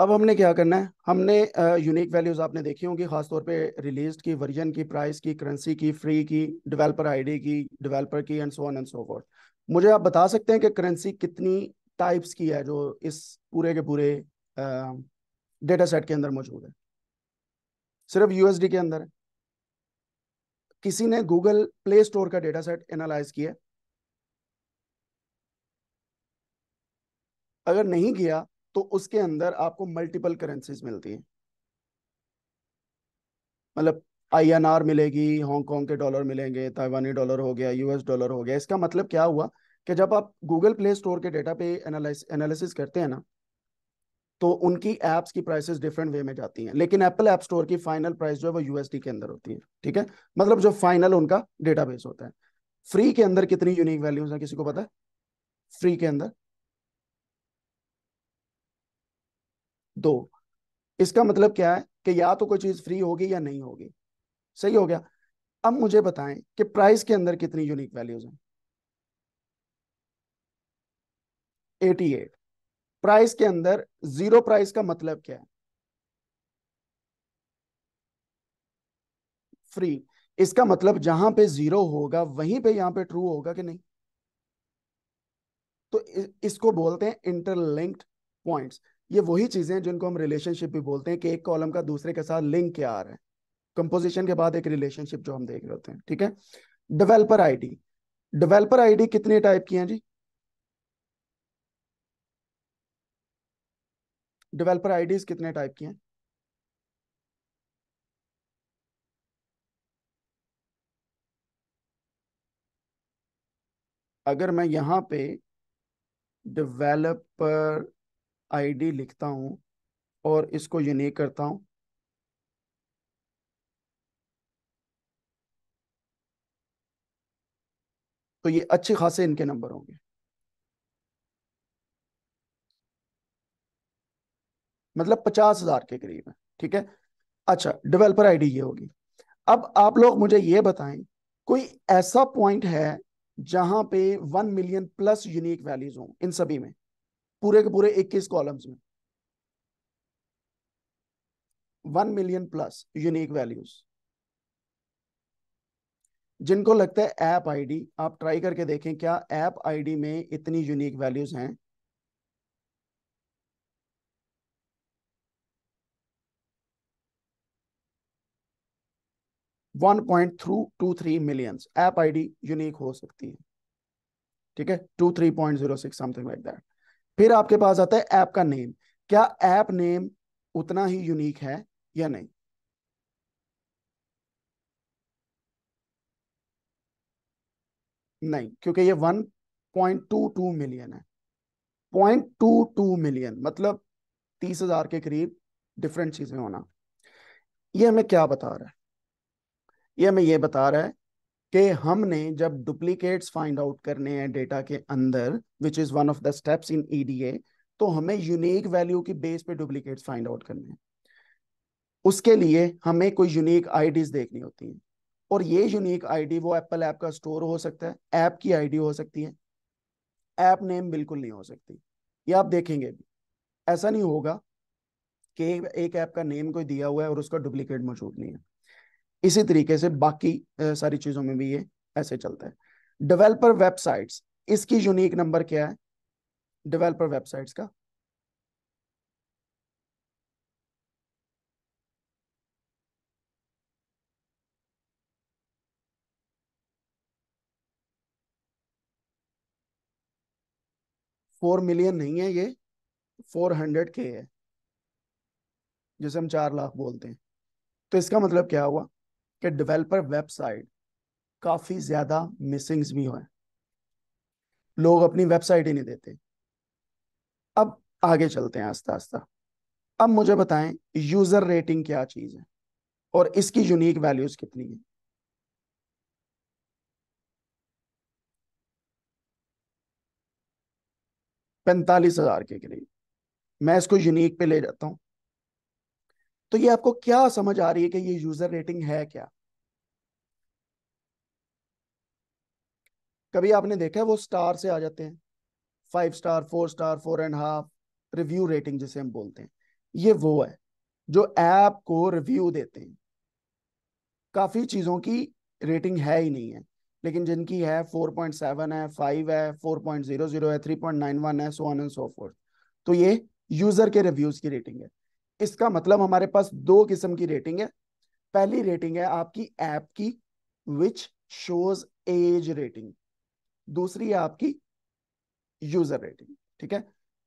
अब हमने क्या करना है हमने यूनिक वैल्यूज आपने देखी होंगी खासतौर पे रिलीज की वर्जन की प्राइस की करेंसी की फ्री की डेवलपर आईडी की डेवलपर की and so on and so for मुझे आप बता सकते हैं कि करेंसी कितनी टाइप्स की है जो इस पूरे के पूरे डेटा सेट के अंदर मौजूद है सिर्फ यूएसडी के अंदर है किसी ने गूगल प्ले स्टोर का डेटा सेट एनालाइज किया अगर नहीं किया तो उसके अंदर आपको मल्टीपल करेंसीज मिलती हैं मतलब आर मिलेगी हांगकॉन्ग के डॉलर मिलेंगे ताइवानी डॉलर हो गया यूएस डॉलर हो गया इसका मतलब क्या हुआ कि जब आप गूगल प्ले स्टोर के डेटा पे एनालिसिस करते हैं ना तो उनकी एप्स की प्राइसेस डिफरेंट वे में जाती हैं लेकिन एप्पल ऐप स्टोर की फाइनल प्राइस जो है वो यूएसडी के अंदर होती है ठीक है मतलब जो फाइनल उनका डेटाबेस होता है फ्री के अंदर कितनी यूनिक वैल्यूज है किसी को पता है फ्री के अंदर दो इसका मतलब क्या है कि या तो कोई चीज फ्री होगी या नहीं होगी सही हो गया अब मुझे बताएं कि प्राइस के अंदर कितनी यूनिक वैल्यूज हैं 88 प्राइस के अंदर जीरो प्राइस का मतलब क्या है फ्री इसका मतलब जहां पे जीरो होगा वहीं पे यहां पे ट्रू होगा कि नहीं तो इसको बोलते हैं इंटरलिंक्ड पॉइंट्स ये वही चीज़ें हैं जिनको हम रिलेशनशिप भी बोलते हैं कि एक कॉलम का दूसरे के साथ लिंक क्या आ रहा है कंपोजिशन के बाद एक रिलेशनशिप जो हम देख रहे होते हैं ठीक है डेवलपर आईडी डेवलपर आईडी कितने टाइप की हैं जी डेवलपर आईडीज कितने टाइप की हैं अगर मैं यहां पे डेवलपर आईडी लिखता हूं और इसको यूनिक करता हूं तो ये अच्छे खासे इनके नंबर होंगे मतलब पचास हजार के करीब है ठीक है अच्छा डेवलपर आईडी ये होगी अब आप लोग मुझे ये बताएं कोई ऐसा पॉइंट है जहां पे one million plus unique values हों इन सभी में पूरे के पूरे 21 कॉलम्स में one million plus unique values जिनको लगता है ऐप आईडी आप ट्राई करके देखें क्या ऐप आईडी में इतनी यूनिक वैल्यूज हैं one point through two three millions app ID unique हो सकती है ठीक है two three point zero six something like that फिर आपके पास आता है ऐप का नेम क्या ऐप नेम उतना ही यूनिक है या नहीं नहीं क्योंकि ये 1.22 मिलियन है 0.22 मिलियन मतलब तीस हजार के करीब डिफरेंट चीजें होना ये हमें क्या बता रहा है ये हमें ये बता रहा है कि हमने जब डुप्लीकेट्स फाइंड आउट करने हैं डेटा के अंदर which is one of the steps in EDA तो हमें यूनिक वैल्यू की बेस पे डुप्लीकेट्स फाइंड आउट करने हैं उसके लिए हमें कोई यूनिक आईडीज देखनी होती हैं और ये यूनिक आईडी वो एप्पल ऐप का स्टोर हो सकता है ऐप की आईडी हो सकती है ऐप नेम बिल्कुल नहीं हो सकती ये आप देखेंगे भी ऐसा नहीं होगा कि एक ऐप का नेम कोई दिया हुआ है और उसका डुप्लीकेट मौजूद नहीं है इसी तरीके से बाकी सारी चीजों में भी ये ऐसे चलता है डेवलपर वेबसाइट्स इसकी यूनिक नंबर क्या है डेवलपर वेबसाइट्स का फोर मिलियन नहीं है ये फोर हंड्रेड के है जिसे हम चार लाख बोलते हैं तो इसका मतलब क्या हुआ कि डेवलपर वेबसाइट काफ़ी ज़्यादा मिसिंग्स भी हुए लोग अपनी वेबसाइट ही नहीं देते अब आगे चलते हैं आस्ता आस्ता अब मुझे बताएं यूज़र रेटिंग क्या चीज़ है और इसकी यूनिक वैल्यूज़ कितनी है पैंतालीस हजार के करीब मैं इसको यूनिक पे ले जाता हूं तो ये आपको क्या समझ आ रही है कि ये यूजर रेटिंग है क्या कभी आपने देखा है वो स्टार से आ जाते हैं five star four star four and half review rating जिसे हम बोलते हैं ये वो है जो ऐप को रिव्यू देते हैं काफी चीजों की रेटिंग है ही नहीं है लेकिन जिनकी है 4.7 है 5 है 4.00 है 3.91 है so on and so forth तो ये यूजर के रिव्यूज की रेटिंग है इसका मतलब हमारे पास दो किस्म की रेटिंग है पहली रेटिंग है आपकी ऐप की विच शोज एज रेटिंग दूसरी है आपकी यूजर रेटिंग ठीक है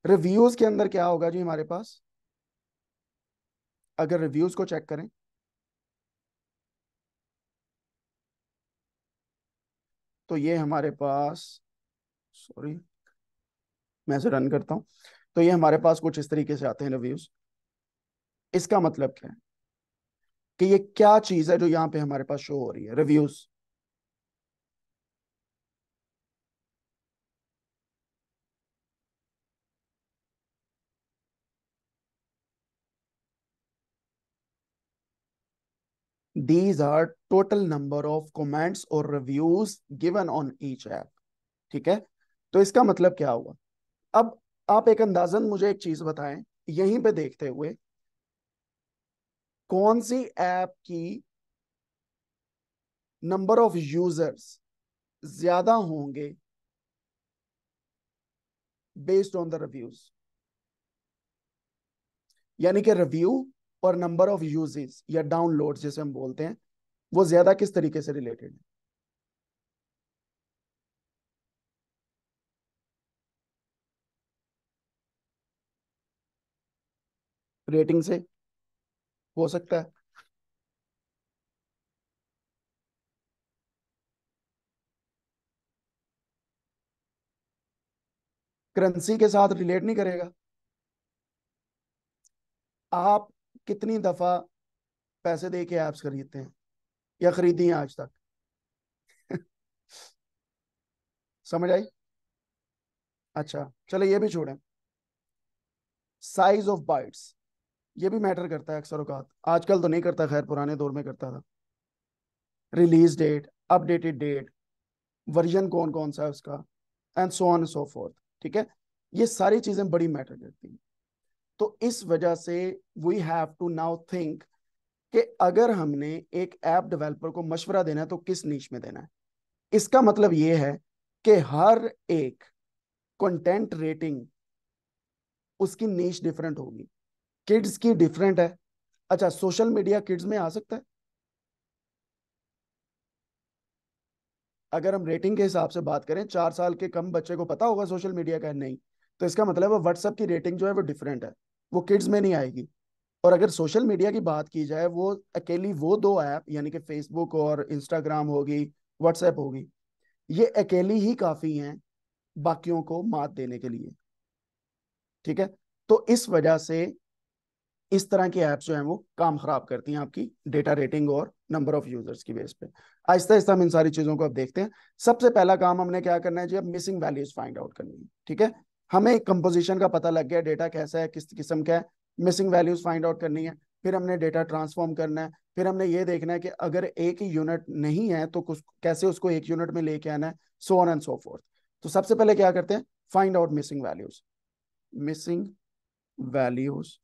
रिव्यूज के अंदर क्या होगा जी हमारे पास अगर रिव्यूज को चेक करें तो ये हमारे पास सॉरी मैं से रन करता हूं तो ये हमारे पास कुछ इस तरीके से आते हैं रिव्यूज इसका मतलब क्या है कि ये क्या चीज है जो यहां पे हमारे पास शो हो रही है reviews these are total number of comments और reviews given on each app ठीक है तो इसका मतलब क्या हुआ अब आप एक अंदाजन मुझे एक चीज बताएं यहीं पे देखते हुए कौन सी ऐप की नंबर ऑफ यूजर्स ज्यादा होंगे बेस्ड ऑन द रिव्यूज यानी कि रिव्यू और नंबर ऑफ यूजेस या डाउनलोड जिसे हम बोलते हैं वो ज्यादा किस तरीके से रिलेटेड है रेटिंग से हो सकता है करेंसी के साथ रिलेट नहीं करेगा आप कितनी दफा पैसे दे के ऐप्स खरीदते हैं या खरीदी हैं आज तक समझ आई अच्छा चलो ये भी छोड़ें साइज ऑफ बाइट्स ये भी मैटर करता है अक्सर अवकात आजकल तो नहीं करता खैर पुराने दौर में करता था release date updated date version कौन कौन सा है उसका and so on so forth ठीक है ये सारी चीजें बड़ी मैटर करती हैं तो इस वजह से we have to now think कि अगर हमने एक ऐप डेवलपर को मशवरा देना है तो किस नीच में देना है इसका मतलब ये है कि हर एक कंटेंट रेटिंग उसकी नीच डिफरेंट होगी किड्स की डिफरेंट है अच्छा सोशल मीडिया किड्स में आ सकता है अगर हम रेटिंग के हिसाब से बात करें चार साल के कम बच्चे को पता होगा सोशल मीडिया का नहीं तो इसका मतलब है व्हाट्सएप की रेटिंग जो है वो डिफरेंट है वो किड्स में नहीं आएगी और अगर सोशल मीडिया की बात की जाए वो अकेली वो दो ऐप यानी कि फेसबुक और इंस्टाग्राम होगी व्हाट्सएप होगी ये अकेली ही काफ़ी हैं बाकियों को मात देने के लिए ठीक है तो इस वजह से इस तरह के ऐप्स जो हैं वो काम खराब करती हैं आपकी डेटा रेटिंग और नंबर ऑफ यूजर्स की बेस पे आहिस्ता आहिस्ता हम इन सारी चीज़ों को अब देखते हैं सबसे पहला काम हमने क्या करना है जी अब मिसिंग वैल्यूज फाइंड आउट करनी है ठीक है हमें कंपोजिशन का पता लग गया डेटा कैसा है किस किस्म का है मिसिंग वैल्यूज फाइंड आउट करनी है फिर हमने डेटा ट्रांसफॉर्म करना है फिर हमने ये देखना है कि अगर एक ही यूनिट नहीं है तो कुछ कैसे उसको एक यूनिट में लेके आना है so on and so forth तो सबसे पहले क्या करते हैं find out missing values missing values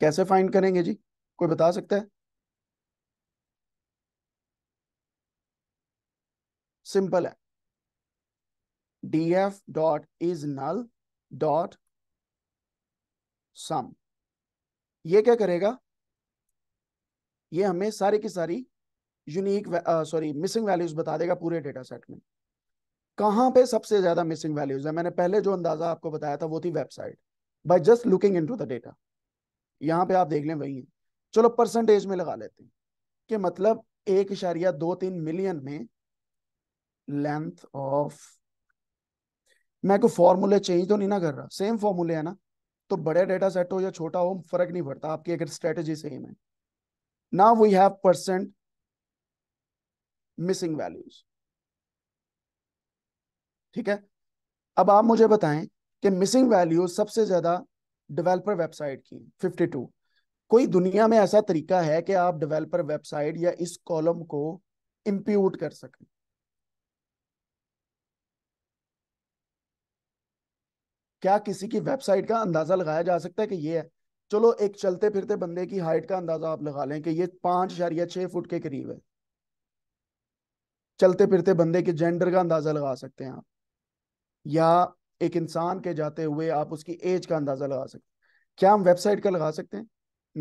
कैसे फाइंड करेंगे जी कोई बता सकता है सिंपल है D F dot is null dot sum ये क्या करेगा ये हमें सारी की सारी यूनिक सॉरी मिसिंग वैल्यूज बता देगा पूरे डेटा सेट में कहां पे सबसे ज्यादा मिसिंग वैल्यूज है मैंने पहले जो अंदाजा आपको बताया था वो थी website by just looking into the data यहाँ पे आप देख लें वही है चलो परसेंटेज में लगा लेते हैं कि मतलब एक इशारिया दो तीन मिलियन में लेंथ ऑफ मैं कोई फॉर्मूले चेंज तो नहीं ना कर रहा सेम फॉर्मूले है ना तो बड़े डेटा सेट हो या छोटा हो फर्क नहीं पड़ता आपकी अगर स्ट्रेटेजी सेम है ना we have percent missing values ठीक है अब आप मुझे बताएं कि मिसिंग वैल्यूज सबसे ज्यादा डेवलपर वेबसाइट की 52 कोई दुनिया में ऐसा तरीका है कि आप डेवलपर वेबसाइट या इस कॉलम को इम्प्यूट कर सकें क्या किसी की वेबसाइट का अंदाजा लगाया जा सकता है कि ये है चलो एक चलते फिरते बंदे की हाइट का अंदाजा आप लगा लें कि ये पांच या छह फुट के करीब है चलते फिरते बंदे के जेंडर का अंदाजा लगा सकते हैं आप या एक इंसान के जाते हुए आप उसकी एज का अंदाजा लगा सकते हैं क्या हम वेबसाइट का लगा सकते हैं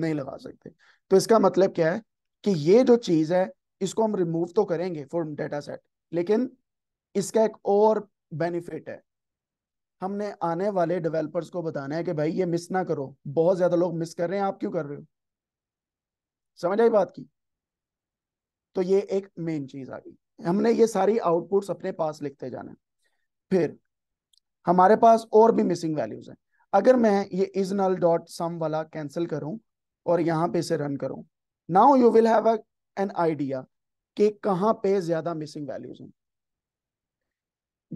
नहीं लगा सकते तो इसका मतलब क्या है कि ये जो चीज है इसको हम रिमूव तो करेंगे फॉर्म डेटा सेट लेकिन इसका एक और बेनिफिट है हमने आने वाले डेवलपर्स को बताना है कि भाई ये मिस ना करो बहुत ज्यादा लोग मिस कर रहे हैं आप क्यों कर रहे हो समझ आई बात की तो ये एक मेन चीज आ गई हमने ये सारी आउटपुट्स अपने पास लिखते जाना फिर हमारे पास और भी मिसिंग वैल्यूज हैं अगर मैं ये इज नल डॉट सम वाला कैंसिल करूं और यहाँ पे से रन करूं now you will have an idea कि कहाँ पे ज्यादा मिसिंग वैल्यूज हैं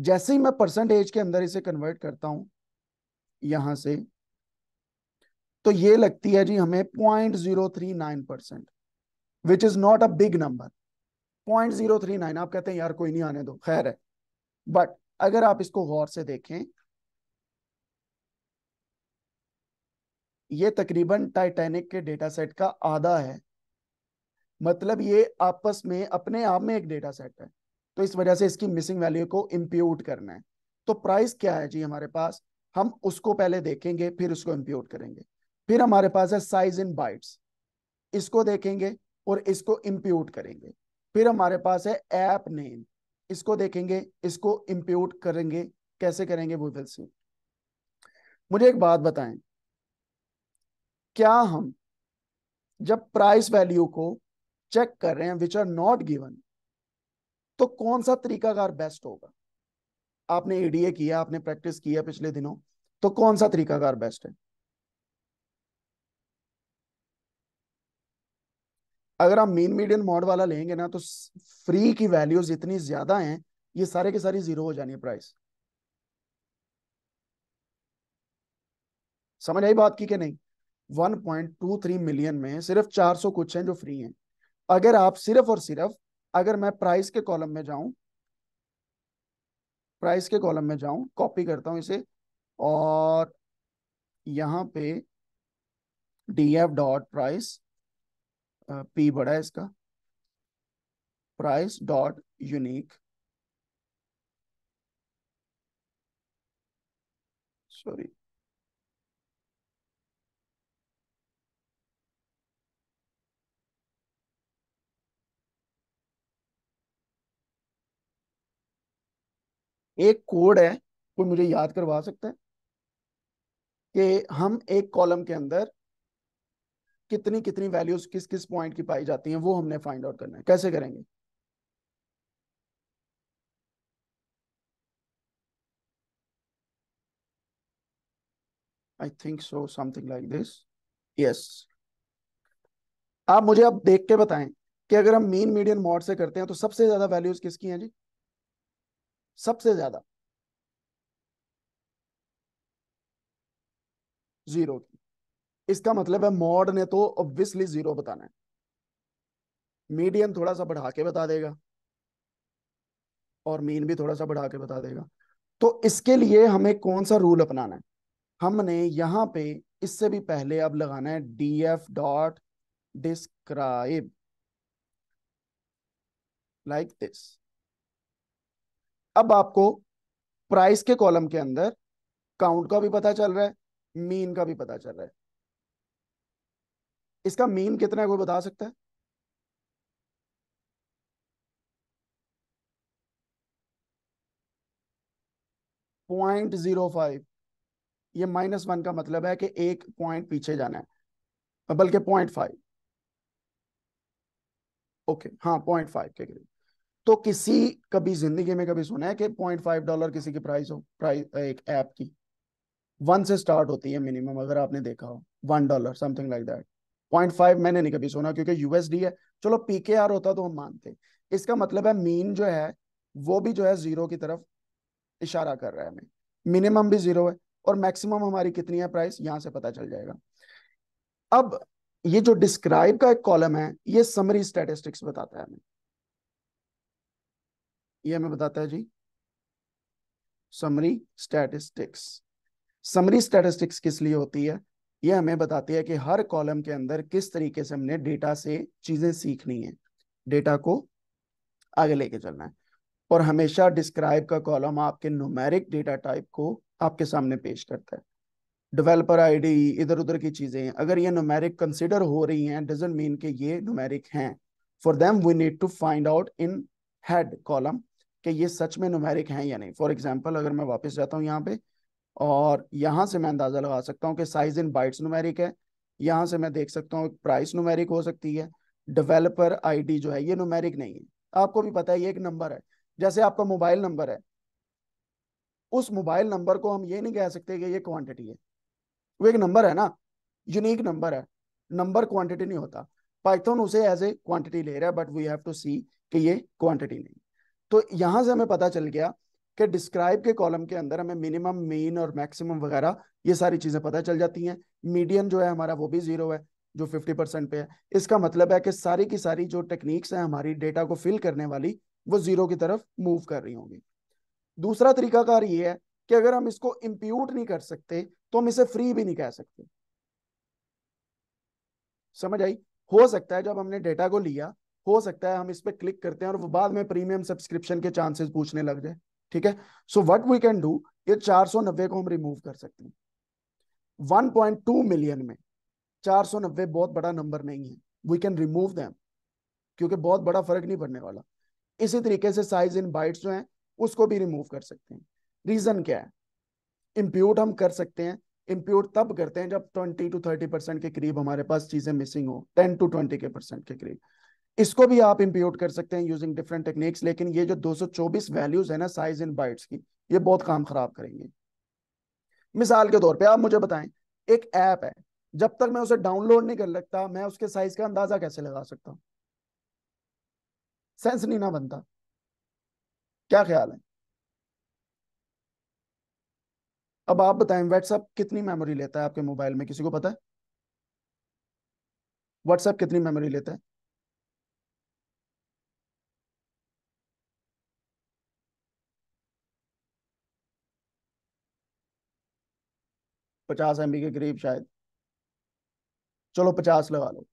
जैसे ही मैं परसेंटेज के अंदर इसे कन्वर्ट करता हूं यहां से तो ये लगती है जी हमें point zero three nine percent which is not a big number point zero three nine आप कहते हैं यार कोई नहीं आने दो खैर है बट अगर आप इसको गौर से देखें ये तकरीबन टाइटैनिक के डेटा सेट का आधा है मतलब ये आपस में अपने आप में एक डेटा सेट है तो इस वजह से इसकी मिसिंग वैल्यू को इम्प्यूट करना है तो प्राइस क्या है जी हमारे पास हम उसको पहले देखेंगे फिर उसको इम्प्यूट करेंगे फिर हमारे पास है साइज इन बाइट्स इसको देखेंगे और इसको इम्प्यूट करेंगे फिर हमारे पास है एप नेम इसको देखेंगे इसको इम्प्यूट करेंगे कैसे करेंगे भूतल से मुझे एक बात बताएं क्या हम जब प्राइस वैल्यू को चेक कर रहे हैं विच आर नॉट गिवन तो कौन सा तरीकाकार बेस्ट होगा आपने एडीए किया आपने प्रैक्टिस किया पिछले दिनों तो कौन सा तरीकाकार बेस्ट है अगर आप मीन मीडियम मॉड वाला लेंगे ना तो फ्री की वैल्यूज इतनी ज्यादा हैं ये सारे के सारे जीरो हो जानी है प्राइस समझ आई बात की कि नहीं 1.23 मिलियन में सिर्फ 400 कुछ हैं जो फ्री हैं अगर आप सिर्फ और सिर्फ अगर मैं प्राइस के कॉलम में जाऊं प्राइस के कॉलम में जाऊं कॉपी करता हूं इसे और यहां पे D F dot price P बड़ा है इसका प्राइस डॉट यूनिक सॉरी एक कोड है कोई मुझे याद करवा सकता है कि हम एक कॉलम के अंदर कितनी कितनी वैल्यूज किस किस पॉइंट की पाई जाती हैं वो हमने फाइंड आउट करना है कैसे करेंगे I think so something like this yes आप मुझे अब देख के बताएं कि अगर हम मीन मीडियन मॉड से करते हैं तो सबसे ज्यादा वैल्यूज किसकी हैं जी सबसे ज्यादा जीरो की इसका मतलब है मॉड ने तो ऑब्वियसली जीरो बताना है मीडियम थोड़ा सा बढ़ा के बता देगा और मीन भी थोड़ा सा बढ़ा के बता देगा तो इसके लिए हमें कौन सा रूल अपनाना है हमने यहां पे इससे भी पहले अब लगाना है D F dot describe like this अब आपको प्राइस के कॉलम के अंदर काउंट का भी पता चल रहा है मीन का भी पता चल रहा है इसका मीन कितना है कोई बता सकता है पॉइंट जीरो फाइव ये माइनस वन का मतलब है कि एक पॉइंट पीछे जाना है बल्कि पॉइंट फाइव ओके हाँ पॉइंट फाइव के करीब तो किसी कभी जिंदगी में कभी सुना है कि पॉइंट फाइव डॉलर किसी की प्राइस हो प्राइस एक ऐप की वन से स्टार्ट होती है मिनिमम अगर आपने देखा हो one dollar something like that point five मैंने नहीं कभी सुना क्योंकि यूएसडी है चलो पीके आर होता तो हम मानते इसका मतलब है मीन जो है वो भी जो है जीरो की तरफ इशारा कर रहा है हमें मिनिमम भी जीरो है और मैक्सिमम हमारी कितनी है प्राइस यहां से पता चल जाएगा अब ये जो डिस्क्राइब का एक कॉलम है ये समरी स्टेटिस्टिक्स बताता है हमें ये हमें बताता है जी समरी स्टैटिस्टिक्स समरी स्टैटिस्टिक्स किस लिए होती है ये हमें बताती है कि हर कॉलम के अंदर किस तरीके से हमने डेटा से चीजें सीखनी है डेटा को आगे लेके चलना है और हमेशा डिस्क्राइब का कॉलम आपके नोमेरिक डेटा टाइप को आपके सामने पेश करता है डेवलपर आईडी इधर उधर की चीजें अगर ये नोमेरिक कंसिडर हो रही हैं डजेंट मीन कि ये नोमेरिक हैं for them we need to find out in head column कि ये सच में नोमेरिक हैं या नहीं फॉर एग्जाम्पल अगर मैं वापस जाता हूँ यहाँ पे और यहाँ से मैं अंदाज़ा लगा सकता हूँ कि साइज इन बाइट्स नुमेरिक है यहाँ से मैं देख सकता हूँ प्राइस नुमेरिक हो सकती है डेवलपर आईडी जो है ये नुमेरिक नहीं है आपको भी पता है ये एक नंबर है जैसे आपका मोबाइल नंबर है उस मोबाइल नंबर को हम ये नहीं कह सकते कि ये क्वान्टिटी है वो एक नंबर है ना यूनिक नंबर है नंबर क्वान्टिटी नहीं होता पाइथन उसे एज ए क्वान्टिटी ले रहा है but we have to see कि ये क्वान्टिटी नहीं तो यहां से हमें पता चल गया कि डिस्क्राइब के कॉलम के अंदर हमें मिनिमम मीन और मैक्सिमम वगैरह ये सारी चीज़ें पता चल जाती हैं मीडियम जो है हमारा वो भी ज़ीरो है जो फिफ्टी परसेंट पे है इसका मतलब है कि सारी की सारी जो टेक्निक्स हैं हमारी डेटा को फिल करने वाली वो ज़ीरो की तरफ मूव कर रही होंगी दूसरा तरीकाकार ये है कि अगर हम इसको इम्प्यूट नहीं कर सकते तो हम इसे फ्री भी नहीं कह सकते समझ आई हो सकता है जब हमने डेटा को लिया हो सकता है हम इस पर क्लिक करते हैं और वो बाद में प्रीमियम सब्सक्रिप्शन के चांसेस पूछने लग जाए ठीक है so what we can do ये चार सौ नब्बे को हम रिमूव कर सकते हैं 1.2 मिलियन में चार सौ नब्बे बहुत बड़ा नंबर नहीं है वी कैन रिमूव दैम क्योंकि बहुत बड़ा फर्क नहीं पड़ने वाला इसी तरीके से साइज इन बाइट्स जो है उसको भी रिमूव कर सकते हैं रीजन क्या है इम्प्यूट हम कर सकते हैं इम्प्यूट तब करते हैं जब 20 टू 30 परसेंट के करीब हमारे पास चीजें मिसिंग हो 10 टू 20 के परसेंट के करीब इसको भी आप इम्प्यूट कर सकते हैं यूजिंग डिफरेंट टेक्निक्स लेकिन ये जो 224 वैल्यूज है ना साइज इन बाइट्स की ये बहुत काम खराब करेंगे मिसाल के तौर पे आप मुझे बताएं एक ऐप है जब तक मैं उसे डाउनलोड नहीं कर लगता मैं उसके साइज का अंदाजा कैसे लगा सकता हूं सेंस नहीं ना बनता क्या ख्याल है अब आप बताएं व्हाट्सएप कितनी मेमोरी लेता है आपके मोबाइल में किसी को पता है व्हाट्सएप कितनी मेमोरी लेता है पचास एम के करीब शायद चलो पचास लगा लो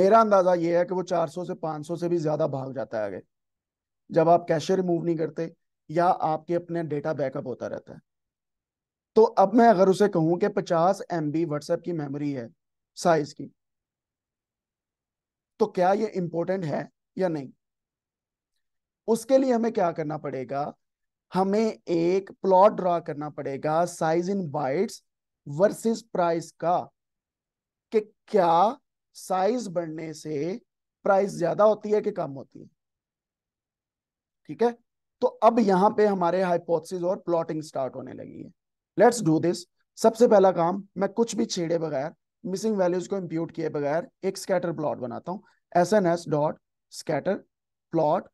मेरा अंदाजा ये है कि वो चार सौ से पांच सौ से भी ज्यादा भाग जाता है आगे जब आप कैशे रिमूव नहीं करते या आपके अपने डेटा बैकअप होता रहता है तो अब मैं अगर उसे कहूं कि पचास एम बी व्हाट्सएप की मेमोरी है साइज की तो क्या ये इंपॉर्टेंट है या नहीं उसके लिए हमें क्या करना पड़ेगा हमें एक प्लॉट ड्रा करना पड़ेगा size in bytes versus price का कि क्या साइज बढ़ने से प्राइस ज्यादा होती है कि कम होती है ठीक है तो अब यहां पे हमारे हाइपोथेसिस और प्लॉटिंग स्टार्ट होने लगी है लेट्स डू दिस सबसे पहला काम मैं कुछ भी छेड़े बगैर मिसिंग वैल्यूज को इंप्यूट किए बगैर एक स्कैटर प्लॉट बनाता हूं S N S dot scatter plot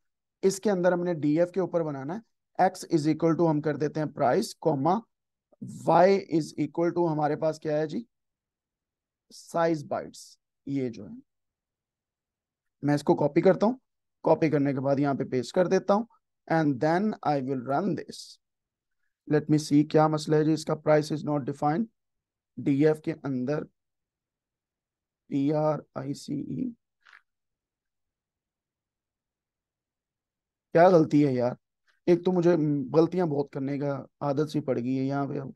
इसके अंदर हमने डी एफ के ऊपर बनाना है एक्स इज इक्वल टू हम कर देते हैं price comma Y is equal to हमारे पास क्या है जी साइज बाइट्स ये जो है मैं इसको कॉपी करता हूं कॉपी करने के बाद यहाँ पे पेस्ट कर देता हूं and then I will run this let me see क्या मसला है जी इसका price is not defined DF के अंदर पी आर आई सी ई क्या गलती है यार एक तो मुझे गलतियां बहुत करने का आदत सी पड़ गई है यहाँ पे अब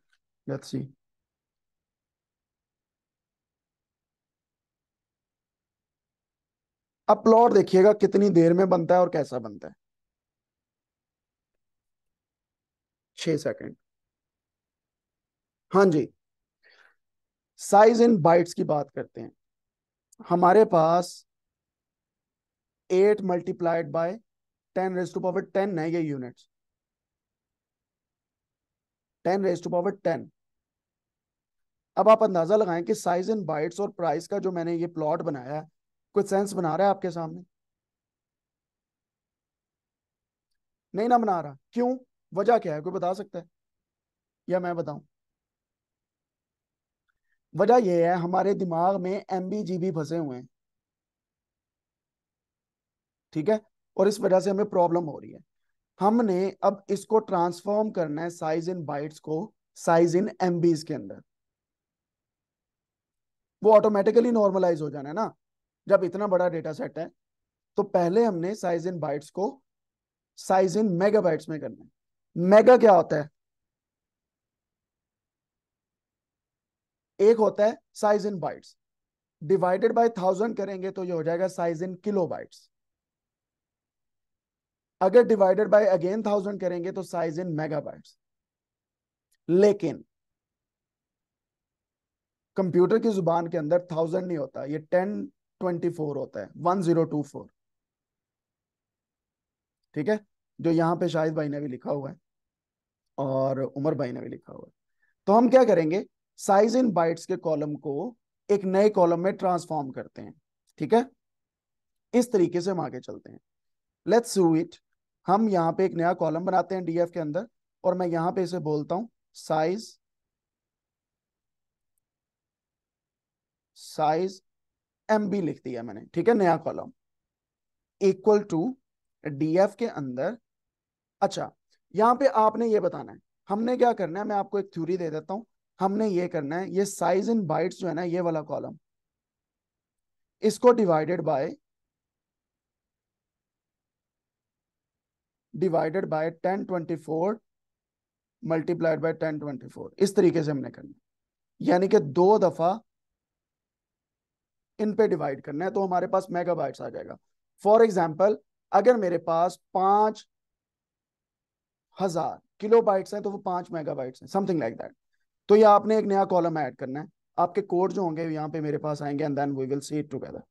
लेट्स सी देखिएगा कितनी देर में बनता है और कैसा बनता है छ सेकंड हाँ जी साइज इन बाइट्स की बात करते हैं हमारे पास eight multiplied by ten raise to power ten है ये units ten raise to power ten अब आप अंदाजा लगाएं कि साइज इन बाइट्स और प्राइस का जो मैंने ये प्लॉट बनाया है कुछ सेंस बना रहा है आपके सामने नहीं ना बना रहा क्यों वजह क्या है कोई बता सकता है या मैं बताऊं वजह यह है हमारे दिमाग में एम बी फंसे हुए हैं ठीक है और इस वजह से हमें प्रॉब्लम हो रही है हमने अब इसको ट्रांसफॉर्म करना है साइज इन बाइट्स को साइज इन एमबीज के अंदर वो ऑटोमेटिकली नॉर्मलाइज हो जाना है ना जब इतना बड़ा डेटा सेट है तो पहले हमने साइज इन बाइट्स को साइज इन मेगाबाइट्स में करना है मेगा क्या होता है एक होता है size in bytes divided by thousand करेंगे तो ये हो जाएगा साइज इन किलो बाइट्स अगर डिवाइडेड बाय अगेन थाउजेंड करेंगे तो साइज इन मेगाबाइट्स लेकिन कंप्यूटर की जुबान के अंदर थाउजेंड नहीं होता ये टेन ट्वेंटी फोर होता है वन जीरो टू फोर ठीक है जो यहां पे शाहिद भाई ने भी लिखा हुआ है और उमर भाई ने भी लिखा हुआ है तो हम क्या करेंगे साइज इन बाइट्स के कॉलम को एक नए कॉलम में ट्रांसफॉर्म करते हैं ठीक है इस तरीके से हम आगे चलते हैं लेट्स सू इट हम यहाँ पे एक नया कॉलम बनाते हैं डीएफ के अंदर और मैं यहाँ पे इसे बोलता हूँ साइज साइज एम बी लिख दिया मैंने ठीक है नया कॉलम इक्वल टू डीएफ के अंदर अच्छा यहाँ पे आपने ये बताना है हमने क्या करना है मैं आपको एक थ्योरी दे देता हूं हमने ये करना है ये साइज इन बाइट्स जो है ना ये वाला कॉलम इसको divided by divided by 1024 multiplied by 1024 इस तरीके से हमने करना यानी कि दो दफा इन पे डिवाइड करना है तो हमारे पास मेगाबाइट्स आ जाएगा फॉर एग्जाम्पल अगर मेरे पास पांच हजार किलो बाइट्स हैं तो वो पांच मेगाबाइट्स हैं समथिंग लाइक दैट तो ये आपने एक नया कॉलम ऐड करना है आपके कोड जो होंगे यहाँ पे मेरे पास आएंगे and then we will see it together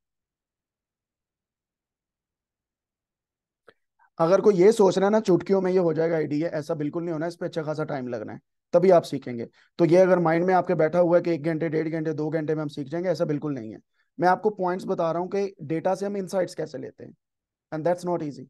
अगर कोई ये सोच रहा है ना चुटकियों में ये हो जाएगा आइडिया ऐसा बिल्कुल नहीं होना इस पर अच्छा खासा टाइम लगना है तभी आप सीखेंगे तो ये अगर माइंड में आपके बैठा हुआ है कि एक घंटे डेढ़ घंटे दो घंटे में हम सीख जाएंगे ऐसा बिल्कुल नहीं है मैं आपको पॉइंट्स बता रहा हूँ कि डेटा से हम इनसाइट्स कैसे लेते हैं and that's not easy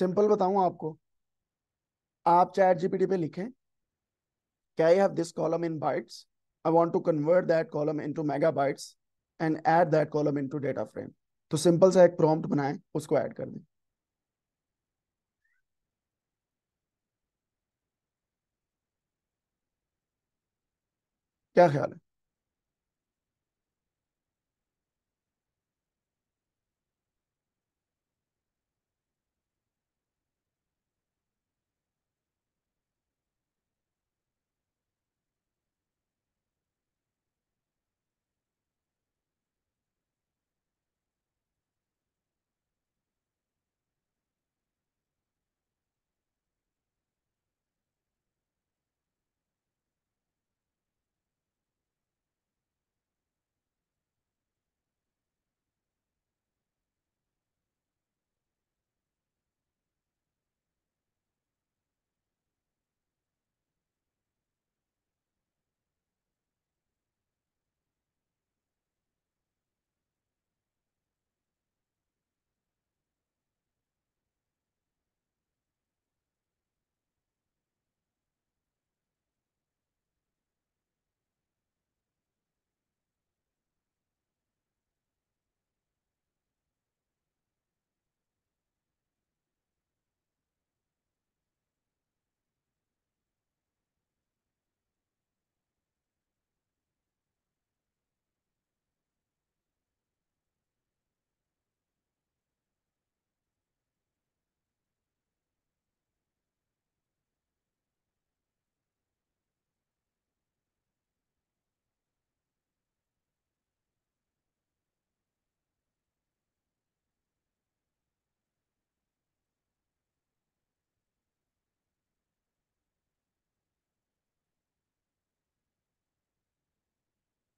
simple बताऊं आपको आप चैट जीपीटी पे लिखें क्या I have this column in bytes I want to convert that column into megabytes and add that column into data frame तो सिंपल सा एक प्रॉम्प्ट बनाएं उसको ऐड कर दें क्या ख्याल है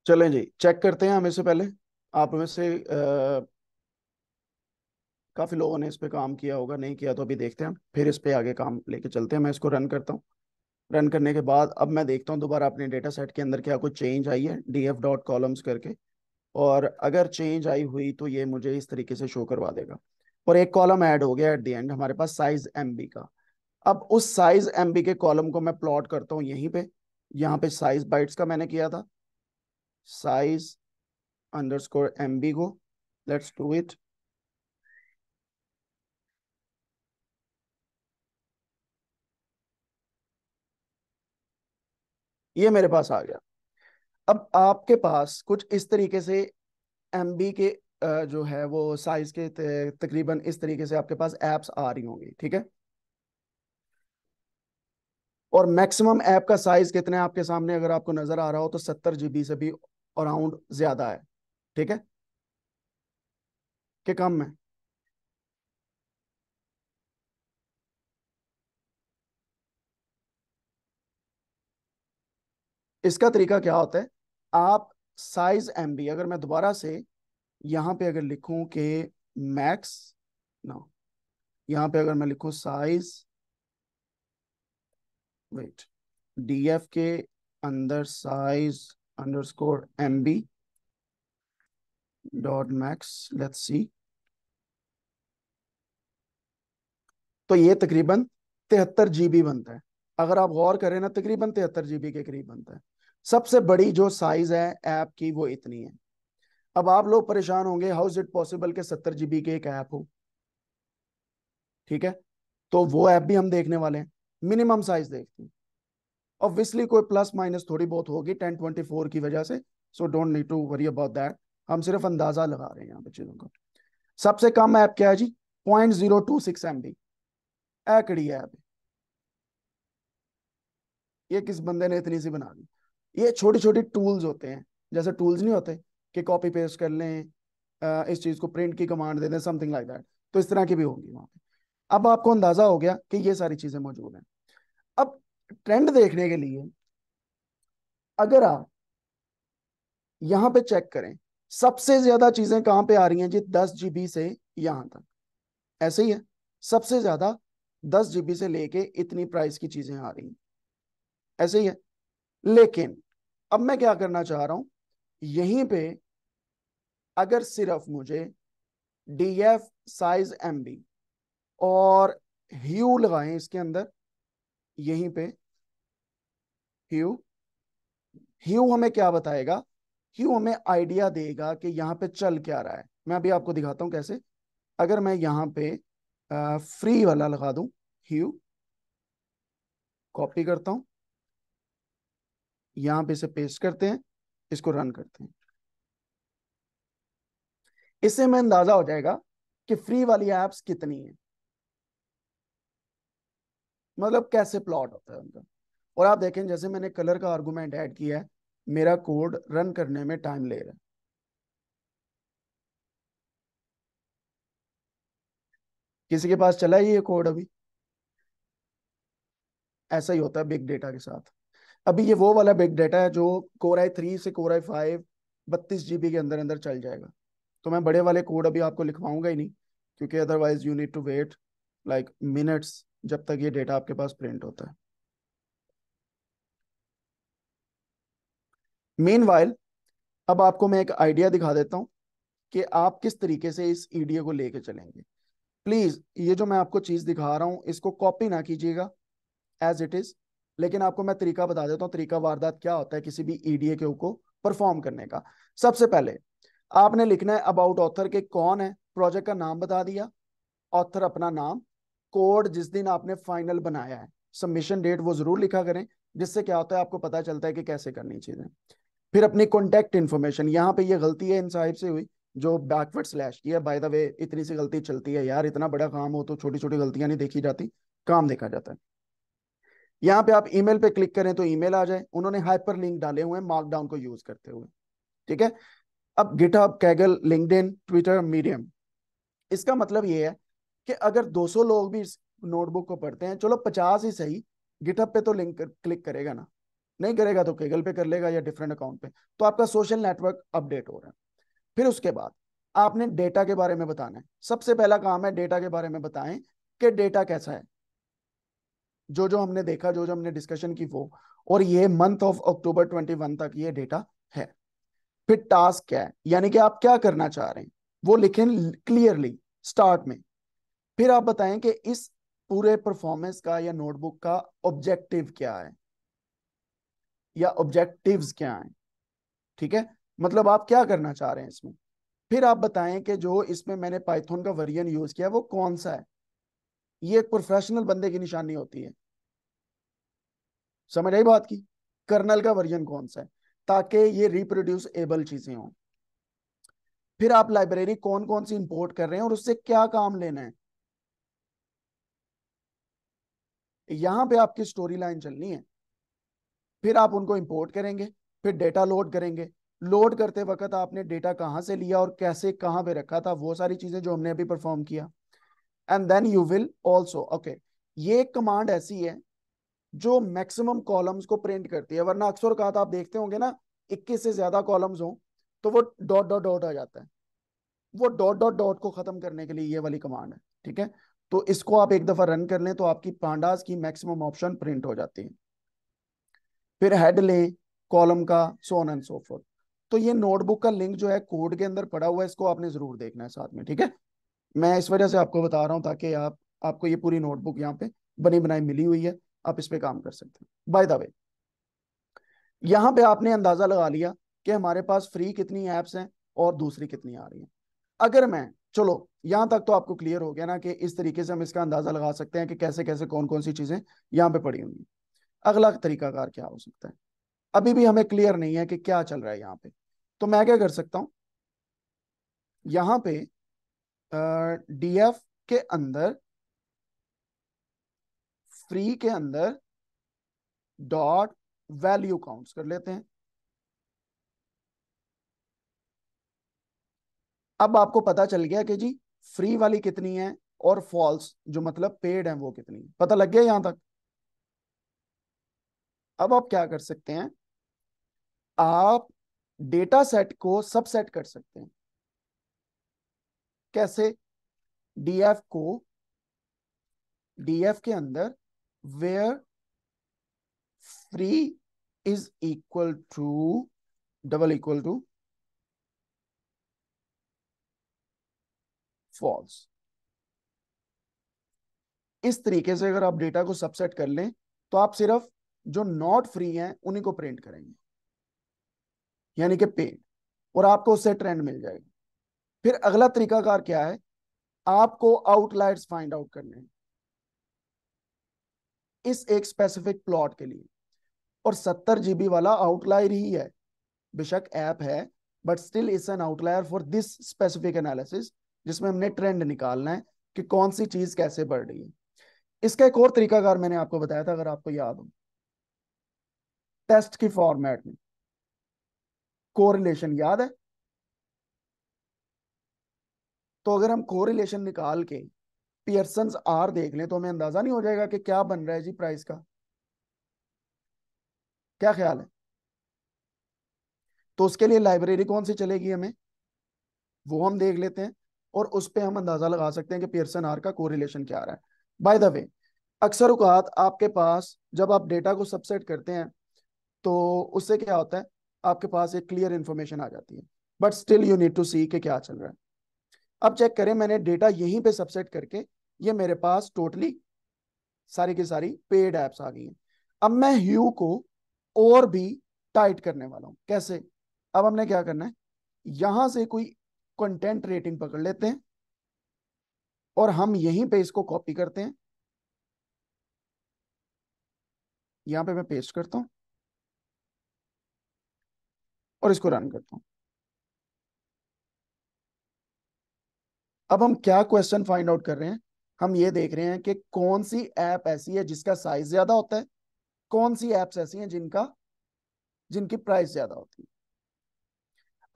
चलें जी चेक करते हैं हमें से पहले आप में से आ, काफ़ी लोगों ने इस पे काम किया होगा नहीं किया तो अभी देखते हैं फिर इस पे आगे काम लेके चलते हैं मैं इसको रन करता हूँ रन करने के बाद अब मैं देखता हूँ दोबारा अपने डेटा सेट के अंदर क्या कुछ चेंज आई है डी एफ डॉट कॉलम्स करके और अगर चेंज आई हुई तो ये मुझे इस तरीके से शो करवा देगा और एक कॉलम ऐड हो गया एट दी एंड हमारे पास साइज एम का अब उस साइज एम के कॉलम को मैं प्लॉट करता हूँ यहीं पे यहाँ पे साइज बाइट्स का मैंने किया था size underscore ambigo. Let's do it. ये मेरे पास आ गया अब आपके पास कुछ इस तरीके से एम के जो है वो साइज के तकरीबन इस तरीके से आपके पास एप्स आ रही होंगी ठीक है और मैक्सिमम ऐप का साइज कितना है आपके सामने अगर आपको नजर आ रहा हो तो सत्तर जीबी से भी अराउंड ज्यादा है ठीक है के कम है इसका तरीका क्या होता है आप साइज एम बी अगर मैं दोबारा से यहां पे अगर लिखूं के मैक्स ना यहां पे अगर मैं लिखूं साइज वेट डीएफ के अंदर size underscore mb dot max. Let's see. तो ये तकरीबन तिहत्तर जीबी बनता है अगर आप गौर करें ना तकरीबन तिहत्तर जीबी के करीब बनता है सबसे बड़ी जो साइज है ऐप की वो इतनी है अब आप लोग परेशान होंगे हाउ इज इट पॉसिबल के सत्तर जीबी के एक ऐप हो ठीक है तो वो ऐप भी हम देखने वाले हैं मिनिमम साइज देखते हैं ऑब्वियसली कोई प्लस माइनस थोड़ी बहुत होगी टेन ट्वेंटी फोर की वजह से so don't need to worry about that हम सिर्फ अंदाजा लगा रहे हैं यहाँ पे चीजों का सबसे कम ऐप क्या है जी point zero two six M B एकड़ी ऐप ये किस बंदे ने इतनी सी बना दी ये छोटी छोटी टूल्स होते हैं जैसे टूल्स नहीं होते कि कॉपी पेस्ट कर लें इस चीज को प्रिंट की कमांड दे दें समथिंग लाइक दैट तो इस तरह की भी होंगी वहां पे अब आपको अंदाजा हो गया कि ये सारी चीजें मौजूद हैं ट्रेंड देखने के लिए अगर आप यहां पे चेक करें सबसे ज्यादा चीजें कहां पे आ रही हैं जी दस जीबी से यहां तक ऐसे ही है सबसे ज्यादा दस जीबी से लेके इतनी प्राइस की चीजें आ रही हैं ऐसे ही है लेकिन अब मैं क्या करना चाह रहा हूं यहीं पे अगर सिर्फ मुझे D F size M B और ह्यू लगाएं इसके अंदर यहीं पे ह्यू ह्यू हमें क्या बताएगा ह्यू हमें आइडिया देगा कि यहाँ पे चल क्या रहा है मैं अभी आपको दिखाता हूँ कैसे अगर मैं यहाँ पे फ्री वाला लगा दू ह्यू कॉपी करता हूँ यहाँ पे इसे पेस्ट करते हैं इसको रन करते हैं इससे मैं अंदाजा हो जाएगा कि फ्री वाली एप्स कितनी है मतलब कैसे प्लॉट होता है उनका और आप देखें जैसे मैंने कलर का आर्गूमेंट ऐड किया है मेरा कोड रन करने में टाइम ले रहा है किसी के पास चला ही ये कोड अभी ऐसा ही होता है बिग डेटा के साथ अभी ये वो वाला बिग डेटा है जो कोर आई थ्री से कोर आई फाइव बत्तीस जीबी के अंदर अंदर चल जाएगा तो मैं बड़े वाले कोड अभी आपको लिखवाऊंगा ही नहीं क्योंकि otherwise you need to wait like minutes जब तक ये डेटा आपके पास प्रिंट होता है मेन अब आपको मैं एक आइडिया दिखा देता हूँ कि आप किस तरीके से इस ईडीए को लेके चलेंगे प्लीज ये जो मैं आपको चीज दिखा रहा हूँ इसको कॉपी ना कीजिएगा एज इट इज लेकिन आपको मैं तरीका बता देता हूं तरीका वारदात क्या होता है किसी भी ईडीए के को परफॉर्म करने का सबसे पहले आपने लिखना है अबाउट ऑथर के कौन है प्रोजेक्ट का नाम बता दिया ऑथर अपना नाम कोड जिस दिन आपने फाइनल बनाया है सबमिशन डेट वो जरूर लिखा करें जिससे क्या होता है आपको पता चलता है कि कैसे करनी चीजें फिर अपनी कॉन्टेक्ट इन्फॉर्मेशन यहाँ पे ये गलती है इन साहिब से हुई जो बैकवर्ड स्लैश ये बाय द वे इतनी सी गलती चलती है यार इतना बड़ा काम हो तो छोटी छोटी गलतियां नहीं देखी जाती काम देखा जाता है यहाँ पे आप ईमेल पे क्लिक करें तो ईमेल आ जाए उन्होंने हाइपर लिंक डाले हुए हैं मार्कडाउन को यूज करते हुए ठीक है अब GitHub Kaggle LinkedIn Twitter Medium इसका मतलब ये है कि अगर 200 लोग भी इस नोटबुक को पढ़ते हैं चलो 50 ही सही गिटहब पे तो लिंक कर, क्लिक करेगा ना नहीं करेगा तो केगल पे कर लेगा या डिफरेंट अकाउंट पे तो आपका सोशल नेटवर्क अपडेट हो रहा है फिर उसके बाद आपने डेटा के बारे में बताना है सबसे पहला काम है डेटा के बारे में बताएं कि डेटा कैसा है जो जो हमने देखा जो जो हमने डिस्कशन की वो और ये मंथ ऑफ अक्टूबर वन तक ये डेटा है फिर टास्क क्या है यानी कि आप क्या करना चाह रहे हैं वो लिखें क्लियरली स्टार्ट में फिर आप बताएं कि इस पूरे परफॉर्मेंस का या नोटबुक का ऑब्जेक्टिव क्या है या ऑब्जेक्टिव्स क्या हैं ठीक है मतलब आप क्या करना चाह रहे हैं इसमें फिर आप बताएं कि जो इसमें मैंने पाइथन का वर्जन यूज किया वो कौन सा है ये एक प्रोफेशनल बंदे की निशानी होती है समझ आई बात की कर्नल का वर्जन कौन सा है ताकि ये रिप्रोड्यूस एबल चीजें हों फिर आप लाइब्रेरी कौन कौन सी इंपोर्ट कर रहे हैं और उससे क्या काम लेना है यहां पे आपकी स्टोरी लाइन चलनी है फिर आप उनको इंपोर्ट करेंगे फिर डेटा लोड करेंगे लोड करते वक्त आपने डेटा कहाँ से लिया और कैसे कहाँ पे रखा था वो सारी चीजें जो हमने अभी परफॉर्म किया and then you will also okay ये एक कमांड ऐसी है जो मैक्सिमम कॉलम्स को प्रिंट करती है वरना अक्सर कहा था आप देखते होंगे ना 21 से ज्यादा कॉलम्स हो तो वो डॉट डॉट डॉट आ जाता है वो डॉट डॉट डॉट को खत्म करने के लिए ये वाली कमांड है ठीक है तो इसको आप एक दफा रन कर लें तो आपकी पांडास की मैक्सिमम ऑप्शन प्रिंट हो जाती है फिर हेड ले कॉलम का so on and so forth तो ये नोटबुक का लिंक जो है कोड के अंदर पड़ा हुआ है इसको आपने जरूर देखना है साथ में ठीक है मैं इस वजह से आपको बता रहा हूँ ताकि आप आपको ये पूरी नोटबुक यहाँ पे बनी बनाई मिली हुई है आप इस पे काम कर सकते हैं बाय द वे यहाँ पे आपने अंदाजा लगा लिया कि हमारे पास फ्री कितनी एप्स हैं और दूसरी कितनी आ रही है अगर मैं चलो यहाँ तक तो आपको क्लियर हो गया ना कि इस तरीके से हम इसका अंदाजा लगा सकते हैं कि कैसे कैसे कौन कौन सी चीजें यहाँ पे पड़ी होंगी अगला तरीकाकार क्या हो सकता है अभी भी हमें क्लियर नहीं है कि क्या चल रहा है यहाँ पे तो मैं क्या कर सकता हूं यहां पे डीएफ के अंदर फ्री के अंदर डॉट वैल्यू काउंट्स कर लेते हैं अब आपको पता चल गया कि जी फ्री वाली कितनी है और फॉल्स जो मतलब पेड है वो कितनी है पता लग गया यहां तक अब आप क्या कर सकते हैं आप डेटा सेट को सबसेट कर सकते हैं कैसे डीएफ को डीएफ के अंदर where free is equal to double equal to false इस तरीके से अगर आप डेटा को सबसेट कर लें तो आप सिर्फ जो नॉट फ्री हैं उन्हीं को प्रिंट करेंगे यानी कि पेड और आपको उससे ट्रेंड मिल जाएगा फिर अगला तरीकाकार क्या है आपको आउटलाइट्स फाइंड आउट करने हैं इस एक स्पेसिफिक प्लॉट के लिए और सत्तर जीबी वाला आउटलायर ही है बेशक ऐप है but still is an outlier for this specific analysis जिसमें हमने ट्रेंड निकालना है कि कौन सी चीज कैसे बढ़ रही है इसका एक और तरीकाकार मैंने आपको बताया था अगर आपको याद हो टेस्ट की फॉर्मेट में कोरिलेशन याद है तो अगर हम कोरिलेशन निकाल के पियर्सन आर देख लें तो हमें अंदाजा नहीं हो जाएगा कि क्या बन रहा है जी प्राइस का क्या ख्याल है तो उसके लिए लाइब्रेरी कौन सी चलेगी हमें वो हम देख लेते हैं और उस पर हम अंदाजा लगा सकते हैं कि पियर्सन आर का कोरिलेशन क्या आ रहा है बाय द वे अक्सर उकात आपके पास जब आप डेटा को सबसेट करते हैं तो उससे क्या होता है आपके पास एक क्लियर इन्फॉर्मेशन आ जाती है but still you need to see के क्या चल रहा है अब चेक करें मैंने डेटा यहीं पे सबसेट करके ये मेरे पास टोटली सारी की सारी पेड एप्स आ गई हैं अब मैं ह्यू को और भी टाइट करने वाला हूँ कैसे अब हमने क्या करना है यहां से कोई कंटेंट रेटिंग पकड़ लेते हैं और हम यहीं पे इसको कॉपी करते हैं यहां पे मैं पेस्ट करता हूँ और इसको रन करता हूं अब हम क्या क्वेश्चन फाइंड आउट कर रहे हैं हम ये देख रहे हैं कि कौन सी ऐप ऐसी है जिसका साइज ज्यादा होता है कौन सी एप्स ऐसी हैं जिनका जिनकी प्राइस ज्यादा होती है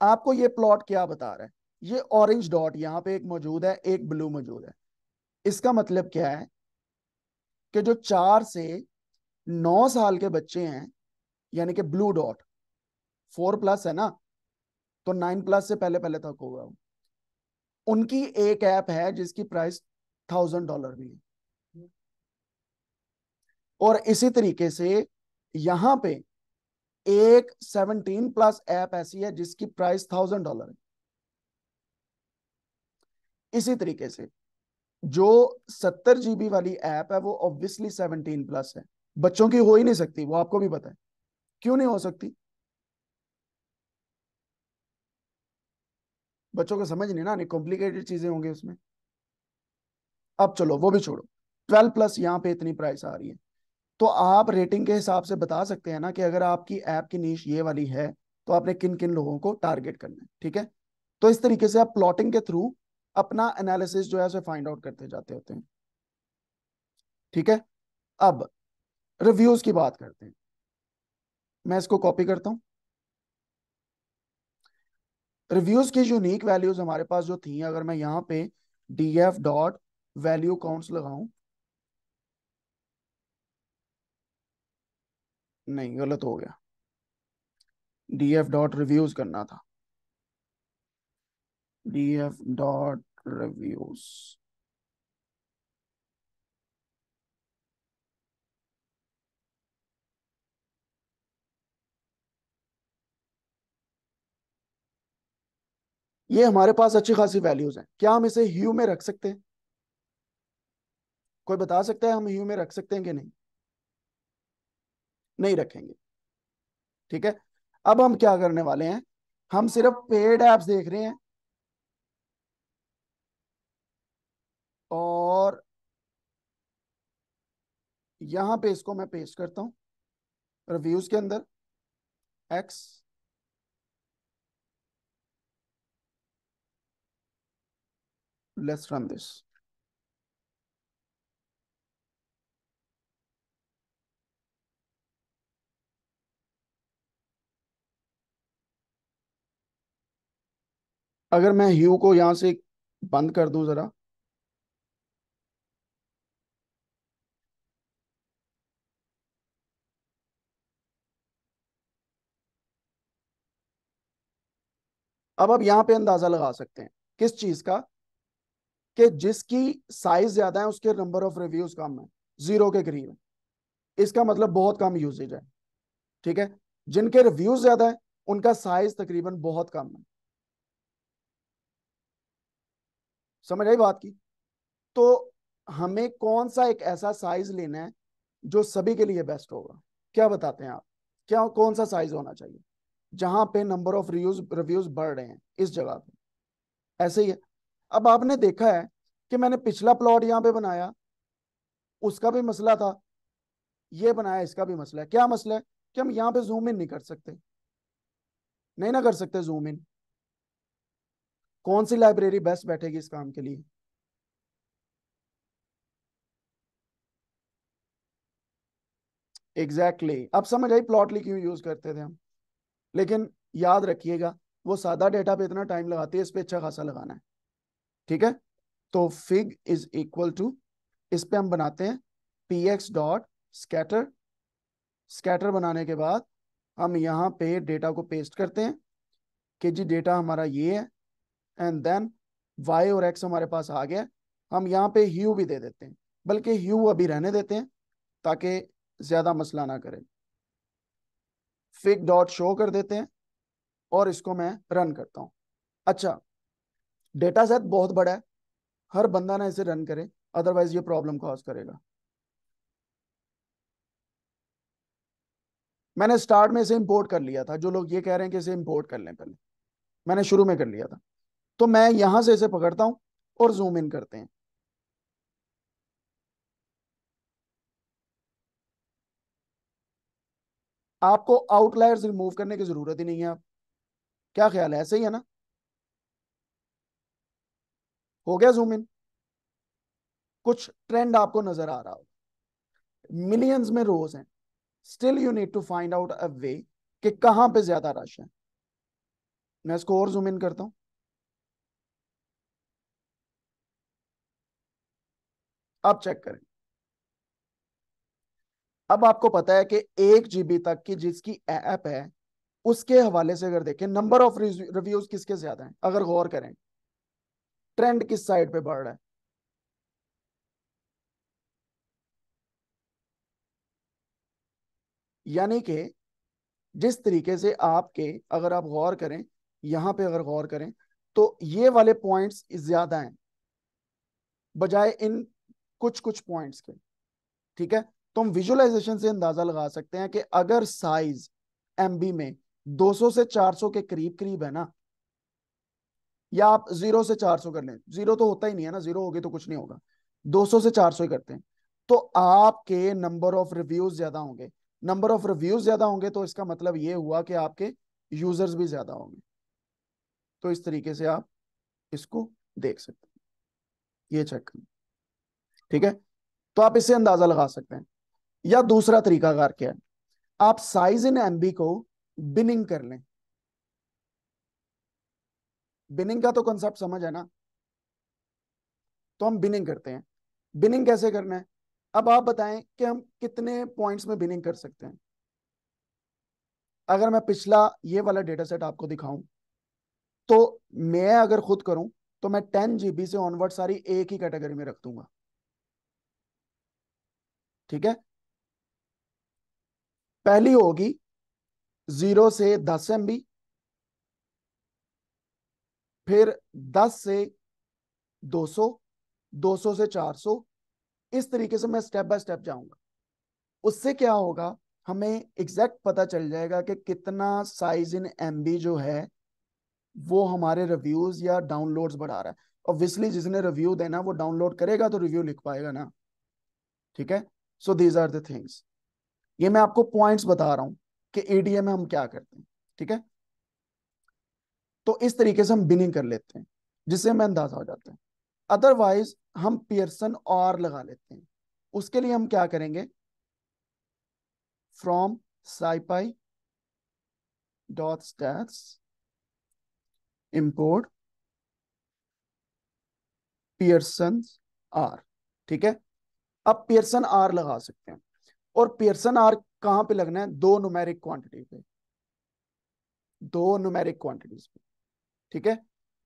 आपको ये प्लॉट क्या बता रहा है ये ऑरेंज डॉट यहां पे एक मौजूद है एक ब्लू मौजूद है इसका मतलब क्या है कि जो चार से नौ साल के बच्चे हैं यानी कि ब्लू डॉट फोर प्लस है ना तो नाइन प्लस से पहले पहले तक होगा उनकी एक ऐप है जिसकी प्राइस थाउजेंड डॉलर भी है और इसी तरीके से यहां पे एक सेवनटीन प्लस ऐप ऐसी है जिसकी प्राइस थाउजेंड डॉलर है इसी तरीके से जो सत्तर जीबी वाली ऐप है वो ऑब्वियसली सेवनटीन प्लस है बच्चों की हो ही नहीं सकती वो आपको भी पता है क्यों नहीं हो सकती बच्चों को समझ नहीं ना नहीं कॉम्प्लिकेटेड चीजें होंगी उसमें अब चलो वो भी छोड़ो ट्वेल्व प्लस यहाँ पे इतनी प्राइस आ रही है तो आप रेटिंग के हिसाब से बता सकते हैं ना कि अगर आपकी ऐप की नीच ये वाली है तो आपने किन किन लोगों को टारगेट करना है ठीक है तो इस तरीके से आप प्लॉटिंग के थ्रू अपना एनालिसिस जो है फाइंड आउट करते जाते होते हैं ठीक है अब रिव्यूज की बात करते हैं मैं इसको कॉपी करता हूं रिव्यूज की यूनिक वैल्यूज हमारे पास जो थी अगर मैं यहाँ पे D F dot value counts लगाऊ नहीं गलत हो गया डी एफ डॉट रिव्यूज करना था डी एफ डॉट रिव्यूज ये हमारे पास अच्छी खासी वैल्यूज हैं क्या हम इसे ह्यू में रख सकते हैं कोई बता सकता है हम ह्यू में रख सकते हैं कि नहीं नहीं रखेंगे ठीक है अब हम क्या करने वाले हैं हम सिर्फ पेड एप्स देख रहे हैं और यहां पे इसको मैं पेस्ट करता हूं रिव्यूज के अंदर एक्स let's run this. अगर मैं ह्यू को यहां से बंद कर दूं जरा अब आप यहां पे अंदाजा लगा सकते हैं किस चीज का कि जिसकी साइज ज्यादा है उसके नंबर ऑफ रिव्यूज कम है जीरो के करीब है इसका मतलब बहुत कम यूजेज है ठीक है जिनके रिव्यूज ज्यादा है उनका साइज तकरीबन बहुत कम है समझ आई बात की तो हमें कौन सा एक ऐसा साइज लेना है जो सभी के लिए बेस्ट होगा क्या बताते हैं आप क्या कौन सा साइज होना चाहिए जहां पे नंबर ऑफ रिव्यूज रिव्यूज बढ़ रहे हैं इस जगह पे ऐसे ही है अब आपने देखा है कि मैंने पिछला प्लॉट यहां पे बनाया उसका भी मसला था ये बनाया इसका भी मसला है क्या मसला है कि हम यहां पे जूम इन नहीं कर सकते नहीं ना कर सकते जूम इन कौन सी लाइब्रेरी बेस्ट बैठेगी इस काम के लिए एग्जैक्टली exactly. अब समझ आई प्लॉटली क्यों यूज करते थे हम लेकिन याद रखिएगा वो सादा डेटा पे इतना टाइम लगाती है इस पर अच्छा खासा लगाना है ठीक है तो फिग इज इक्वल टू इस पे हम बनाते हैं P X dot scatter scatter बनाने के बाद हम यहाँ पे डेटा को पेस्ट करते हैं कि जी डेटा हमारा ये है एंड देन वाई और एक्स हमारे पास आ गया हम यहाँ पे ह्यू भी दे देते हैं बल्कि ह्यू अभी रहने देते हैं ताकि ज्यादा मसला ना करे फिग डॉट शो कर देते हैं और इसको मैं रन करता हूँ अच्छा डेटा सेट बहुत बड़ा है हर बंदा ना इसे रन करे अदरवाइज ये प्रॉब्लम कॉज करेगा मैंने स्टार्ट में इसे इंपोर्ट कर लिया था जो लोग ये कह रहे हैं कि इसे इंपोर्ट कर लें पहले मैंने शुरू में कर लिया था तो मैं यहां से इसे पकड़ता हूं और जूम इन करते हैं आपको आउटलायर्स रिमूव करने की जरूरत ही नहीं है आप क्या ख्याल है ऐसे ही है ना हो गया जूम इन कुछ ट्रेंड आपको नजर आ रहा हो मिलियंस में रोज हैं still you need to find out a way कि कहां पे ज्यादा रश है मैं इसको और जूम इन करता हूं अब चेक करें अब आपको पता है कि एक जीबी तक की जिसकी ऐप है उसके हवाले से अगर देखें नंबर ऑफ रिव्यूज किसके ज्यादा हैं अगर गौर करें ट्रेंड किस साइड पे बढ़ रहा है यानी कि जिस तरीके से आपके अगर आप गौर करें यहां पे अगर गौर करें तो ये वाले पॉइंट्स ज्यादा हैं बजाय इन कुछ कुछ पॉइंट्स के ठीक है तो हम विजुअलाइजेशन से अंदाजा लगा सकते हैं कि अगर साइज एमबी में 200 से 400 के करीब करीब है ना या आप जीरो से चार सौ कर लें जीरो तो होता ही नहीं है ना जीरो होगी तो कुछ नहीं होगा दो सौ से चार सौ ही करते हैं तो आपके नंबर ऑफ रिव्यूज ज्यादा होंगे नंबर ऑफ रिव्यूज ज्यादा होंगे तो इसका मतलब ये हुआ कि आपके यूजर्स भी ज्यादा होंगे तो इस तरीके से आप इसको देख सकते हैं ये चेक करें ठीक है तो आप इससे अंदाजा लगा सकते हैं या दूसरा तरीकाकार क्या है आप साइज इन एमबी को बिनिंग कर लें बिनिंग का तो कंसेप्ट समझ है ना तो हम बिनिंग करते हैं बिनिंग कैसे करना है अब आप बताएं कि हम कितने पॉइंट्स में बिनिंग कर सकते हैं अगर मैं पिछला ये वाला डेटा सेट आपको दिखाऊं तो मैं अगर खुद करूं तो मैं टेन जीबी से ऑनवर्ड सारी एक ही कैटेगरी में रख दूंगा ठीक है पहली होगी जीरो से दस एम बी फिर 10 से 200, 200 से 400 इस तरीके से मैं स्टेप बाय स्टेप जाऊंगा उससे क्या होगा हमें एग्जैक्ट पता चल जाएगा कि कितना साइज इन एम जो है वो हमारे रिव्यूज या डाउनलोड्स बढ़ा रहा है ऑब्वियसली जिसने रिव्यू देना वो डाउनलोड करेगा तो रिव्यू लिख पाएगा ना ठीक है सो दीज आर दिंग्स ये मैं आपको पॉइंट्स बता रहा हूँ कि एडीएम में हम क्या करते हैं ठीक है तो इस तरीके से हम बिनिंग कर लेते हैं जिससे हमें अंदाजा हो जाता है अदरवाइज हम पियर्सन और लगा लेते हैं उसके लिए हम क्या करेंगे from SciPy dot stats import Pearson R ठीक है अब पियर्सन आर लगा सकते हैं और पियर्सन आर कहां पे लगना है दो नुमेरिक क्वांटिटी पे दो नुमेरिक क्वांटिटीज पे ठीक है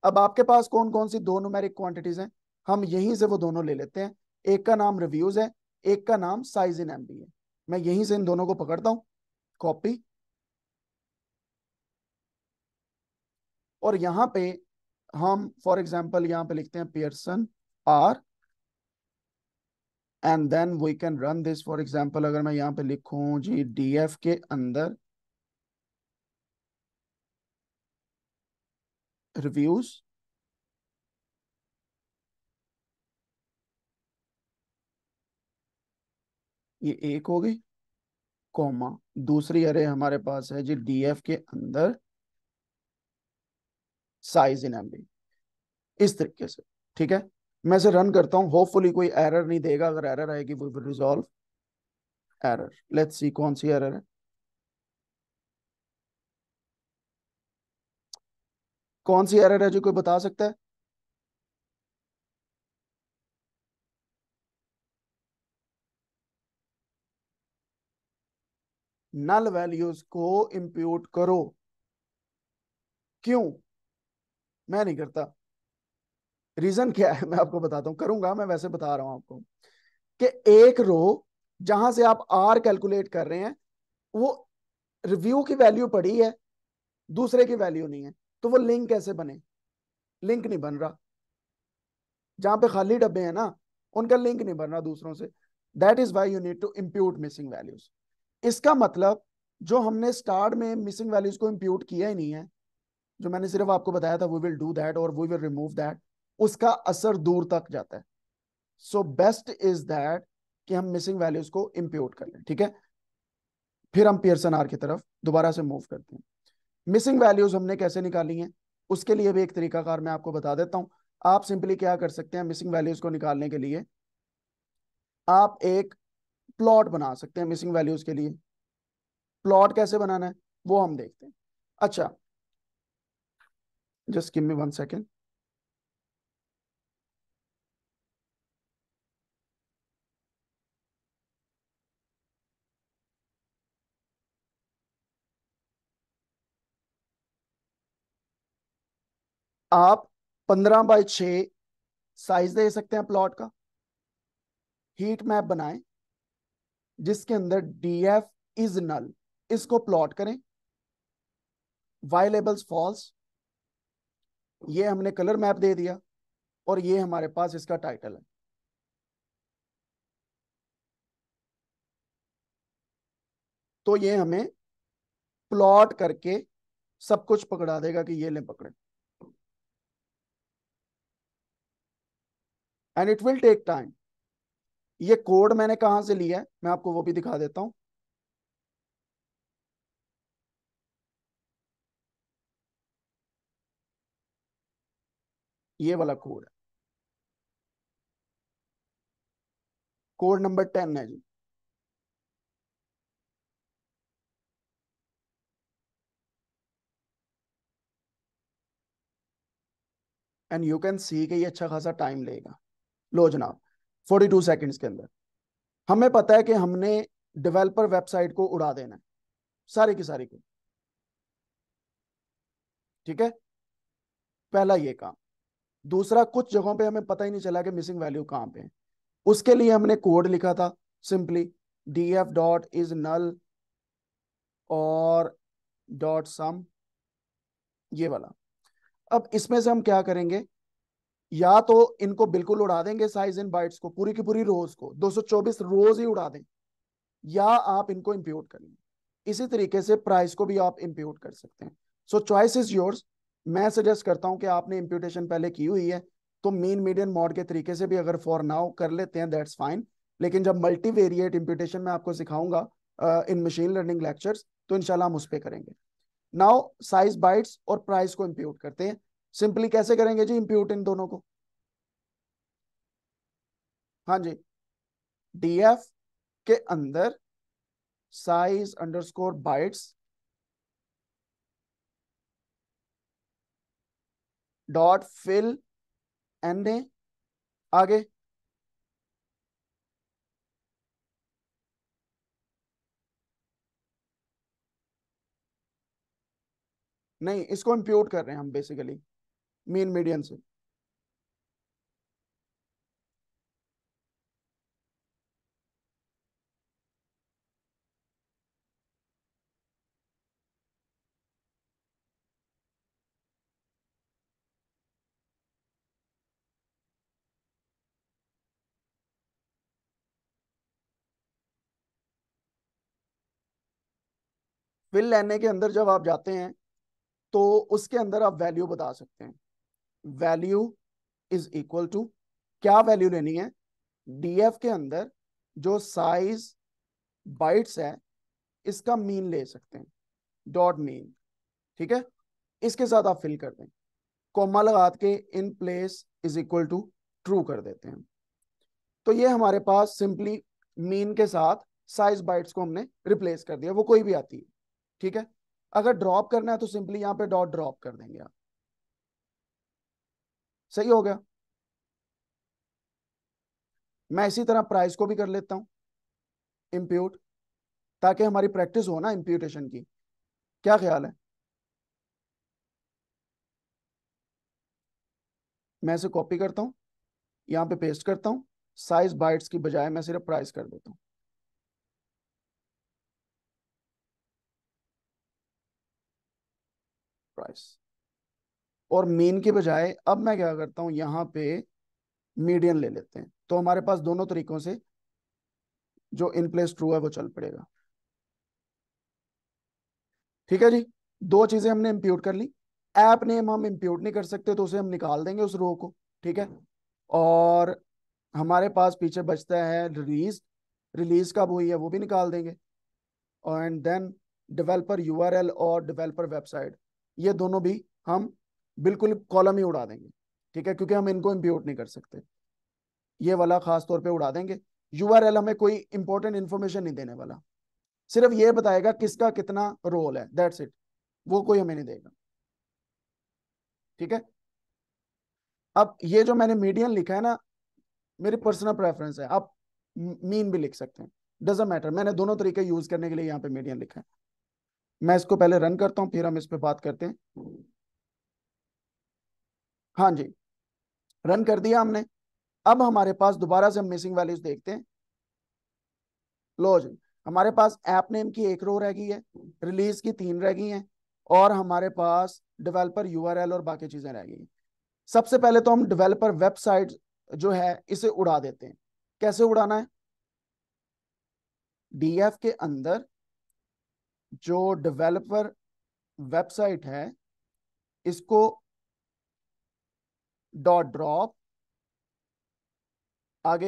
अब आपके पास कौन कौन सी दो नुमेरिक क्वांटिटीज हैं हम यहीं से वो दोनों ले लेते हैं एक का नाम रिव्यूज है एक का नाम साइज इन एम है मैं यहीं से इन दोनों को पकड़ता हूं कॉपी और यहां पे हम फॉर एग्जाम्पल यहां पे लिखते हैं Pearson R and then we can run this for example अगर मैं यहां पे लिखूं जी डीएफ के अंदर reviews ये एक हो गई कॉमा दूसरी अरे हमारे पास है जी डीएफ के अंदर साइज इन एमबी इस तरीके से ठीक है मैं इसे रन करता हूं होपफुली कोई एरर नहीं देगा अगर एरर आएगी we resolve error let's see कौन सी एरर है कौन सी एरर है जो कोई बता सकता है नल वैल्यूज को इंप्यूट करो क्यों मैं नहीं करता रीजन क्या है मैं आपको बताता हूं करूंगा मैं वैसे बता रहा हूं आपको कि एक रो जहां से आप आर कैलकुलेट कर रहे हैं वो रिव्यू की वैल्यू पड़ी है दूसरे की वैल्यू नहीं है तो वो लिंक कैसे बने लिंक नहीं बन रहा जहां पे खाली डब्बे हैं ना उनका लिंक नहीं बन रहा दूसरों से that is why you need to impute missing values इसका मतलब जो हमने स्टार्ट में मिसिंग वैल्यूज को इम्प्यूट किया ही नहीं है जो मैंने सिर्फ आपको बताया था वी विल डू दैट और वी विल रिमूव दैट उसका असर दूर तक जाता है सो बेस्ट इज दैट कि हम मिसिंग वैल्यूज को इम्प्यूट कर लें ठीक है फिर हम पियर्सन आर की तरफ दोबारा से मूव करते हैं मिसिंग वैल्यूज हमने कैसे निकाली हैं उसके लिए भी एक तरीकाकार मैं आपको बता देता हूँ आप सिंपली क्या कर सकते हैं मिसिंग वैल्यूज को निकालने के लिए आप एक प्लॉट बना सकते हैं मिसिंग वैल्यूज के लिए प्लॉट कैसे बनाना है वो हम देखते हैं अच्छा just give me one second आप पंद्रह बाय छ साइज दे सकते हैं प्लॉट का हीट मैप बनाएं जिसके अंदर डीएफ इज नल इसको प्लॉट करें वायलेबल्स फॉल्स ये हमने कलर मैप दे दिया और ये हमारे पास इसका टाइटल है तो ये हमें प्लॉट करके सब कुछ पकड़ा देगा कि ये ले पकड़े and it will take time ये कोड मैंने कहाँ से लिया है मैं आपको वो भी दिखा देता हूं ये वाला कोड है कोड नंबर टेन है जी एंड यू कैन सी कि ये अच्छा खासा टाइम लेगा लो जनाब 42 सेकंड्स के अंदर हमें पता है कि हमने डेवलपर वेबसाइट को उड़ा देना है सारी की सारी को ठीक है पहला ये काम दूसरा कुछ जगहों पे हमें पता ही नहीं चला कि मिसिंग वैल्यू कहां पे है उसके लिए हमने कोड लिखा था simply D F dot is null और डॉट सम ये वाला अब इसमें से हम क्या करेंगे या तो इनको बिल्कुल उड़ा देंगे साइज इन बाइट्स को पूरी की पूरी रोज को 224 रोज ही उड़ा दें या आप इनको इम्प्यूट करेंगे इसी तरीके से प्राइस को भी आप इम्प्यूट कर सकते हैं सो चॉइस इज योर्स मैं सजेस्ट करता हूं कि आपने इम्प्यूटेशन पहले की हुई है तो मीन मीडियम मॉड के तरीके से भी अगर फॉर नाउ कर लेते हैं दैट्स फाइन लेकिन जब मल्टी वेरिएट इम्प्यूटेशन में आपको सिखाऊंगा इन मशीन लर्निंग लेक्चर्स तो इनशाला हम उस पर करेंगे नाउ साइज बाइट्स और प्राइस को इम्प्यूट करते हैं सिंपली कैसे करेंगे जी इंप्यूट इन दोनों को हाँ जी डीएफ के अंदर size underscore bytes dot fill N A आगे नहीं इसको इंप्यूट कर रहे हैं हम बेसिकली मीन मीडियन से फिल लेने के अंदर जब आप जाते हैं तो उसके अंदर आप वैल्यू बता सकते हैं वैल्यू इज इक्वल टू क्या वैल्यू लेनी है डीएफ के अंदर जो साइज बाइट्स है इसका मीन ले सकते हैं डॉट मीन ठीक है इसके साथ आप फिल कर दें कोमा लगा के in place is equal to true कर देते हैं तो ये हमारे पास सिंपली मीन के साथ साइज बाइट्स को हमने रिप्लेस कर दिया वो कोई भी आती है ठीक है अगर ड्रॉप करना है तो सिंपली यहाँ पे डॉट ड्रॉप कर देंगे आप सही हो गया मैं इसी तरह प्राइस को भी कर लेता हूं इम्प्यूट ताकि हमारी प्रैक्टिस हो ना इम्प्यूटेशन की क्या ख्याल है मैं इसे कॉपी करता हूं यहां पे पेस्ट करता हूं साइज बाइट्स की बजाय मैं सिर्फ प्राइस कर देता हूं प्राइस और मेन के बजाय अब मैं क्या करता हूं यहाँ पे मीडियन ले लेते हैं तो हमारे पास दोनों तरीकों से जो इन प्लेस ट्रू है वो चल पड़ेगा ठीक है जी दो चीजें हमने इम्प्यूट कर ली ऐप नेम हम इम्प्यूट नहीं कर सकते तो उसे हम निकाल देंगे उस रो को ठीक है और हमारे पास पीछे बचता है रिलीज रिलीज कब हुई है वो भी निकाल देंगे एंड देन डेवलपर यूआरएल और डेवलपर वेबसाइट ये दोनों भी हम बिल्कुल कॉलम ही उड़ा देंगे ठीक है क्योंकि हम इनको इम्प्यूट नहीं कर सकते ये वाला खास तौर पे उड़ा देंगे यूआरएल हमें कोई इंपॉर्टेंट इन्फॉर्मेशन नहीं देने वाला सिर्फ ये बताएगा किसका कितना रोल है दैट्स इट वो कोई हमें नहीं देगा ठीक है अब ये जो मैंने मीडियम लिखा है ना मेरी पर्सनल प्रेफरेंस है आप मीन भी लिख सकते हैं डजेंट मैटर मैंने दोनों तरीके यूज करने के लिए यहाँ पे मीडियम लिखा है मैं इसको पहले रन करता हूँ फिर हम इस पर बात करते हैं हाँ जी रन कर दिया हमने अब हमारे पास दोबारा से हम मिसिंग वैल्यूज देखते हैं लो जी हमारे पास ऐप नेम की एक रो रह गई है रिलीज की तीन रह गई हैं और हमारे पास डेवलपर यूआरएल और बाकी चीजें रह गई हैं सबसे पहले तो हम डेवलपर वेबसाइट जो है इसे उड़ा देते हैं कैसे उड़ाना है डीएफ के अंदर जो डेवलपर वेबसाइट है इसको डॉट ड्रॉप आगे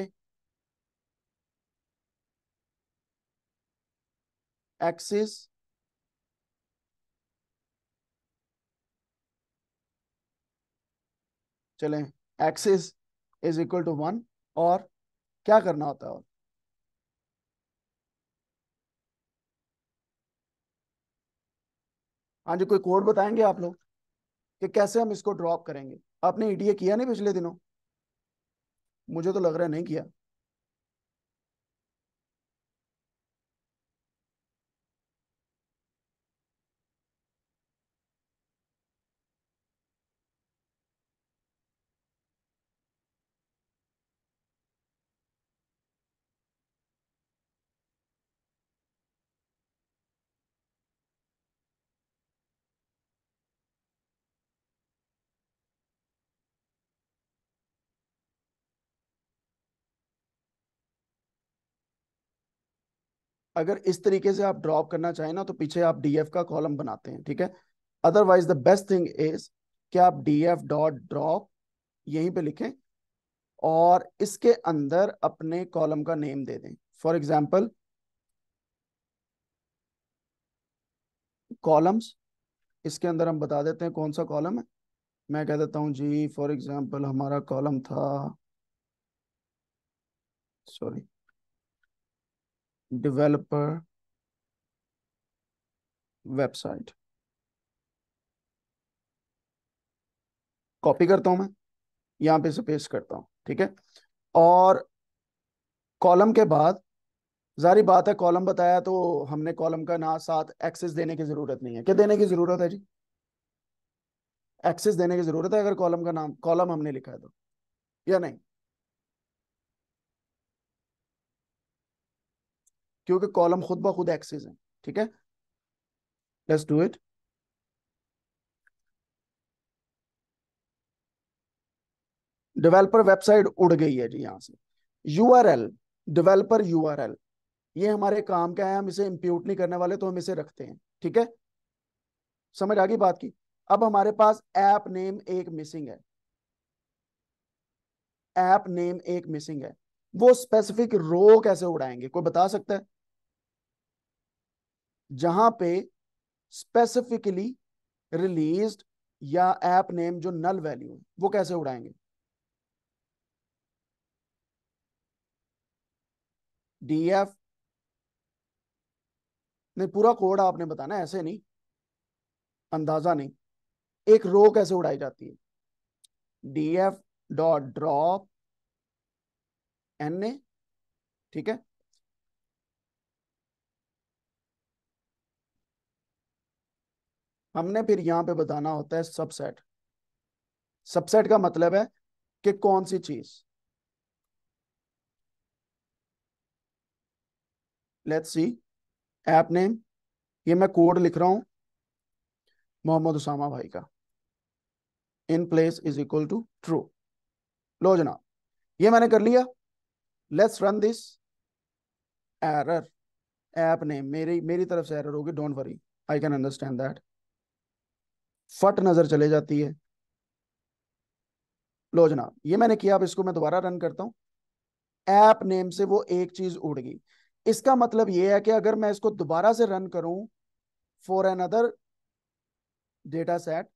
एक्सिस चले axis is equal to one और क्या करना होता है और हाँ जी कोई कोड बताएंगे आप लोग कि कैसे हम इसको ड्रॉप करेंगे आपने ईटीए e किया नहीं पिछले दिनों मुझे तो लग रहा है नहीं किया अगर इस तरीके से आप ड्रॉप करना चाहें ना तो पीछे आप डीएफ का कॉलम बनाते हैं ठीक है otherwise the best thing is कि आप डी एफ डॉट ड्रॉप यहीं पे लिखें और इसके अंदर अपने कॉलम का नेम दे दें फॉर एग्जाम्पल कॉलम्स इसके अंदर हम बता देते हैं कौन सा कॉलम है मैं कह देता हूं जी फॉर एग्जाम्पल हमारा कॉलम था सॉरी developer वेबसाइट कॉपी करता हूं मैं यहां पे से पेस्ट करता हूं ठीक है और कॉलम के बाद जारी बात है कॉलम बताया तो हमने कॉलम का ना साथ एक्सेस देने की जरूरत नहीं है क्या देने की जरूरत है जी एक्सेस देने की जरूरत है अगर कॉलम का नाम कॉलम हमने लिखा है तो या नहीं क्योंकि कॉलम खुद ब खुद एक्सेस है ठीक है let's do it developer website उड़ गई है जी यहां से U R L developer U R L ये हमारे काम का है हम इसे इंप्यूट नहीं करने वाले तो हम इसे रखते हैं ठीक है समझ आ गई बात की अब हमारे पास ऐप नेम एक मिसिंग है ऐप नेम एक मिसिंग है वो स्पेसिफिक रो कैसे उड़ाएंगे कोई बता सकता है जहां पे स्पेसिफिकली रिलीज्ड या एप नेम जो नल वैल्यू है वो कैसे उड़ाएंगे डीएफ नहीं पूरा कोड आपने बताना ऐसे नहीं अंदाजा नहीं एक रो कैसे उड़ाई जाती है DF dot drop N A ठीक है हमने फिर यहां पे बताना होता है सबसेट सबसेट का मतलब है कि कौन सी चीज लेट्स सी ऐप नेम ये मैं कोड लिख रहा हूं मोहम्मद उसामा भाई का in place is equal to true लो जनाब ये मैंने कर लिया let's run this error app name मेरी मेरी तरफ से एरर होगी don't worry I can understand that फट नजर चले जाती है लो जनाब ये मैंने किया अब इसको मैं दोबारा रन करता हूं ऐप नेम से वो एक चीज उड़ गई इसका मतलब ये है कि अगर मैं इसको दोबारा से रन करूं for another data set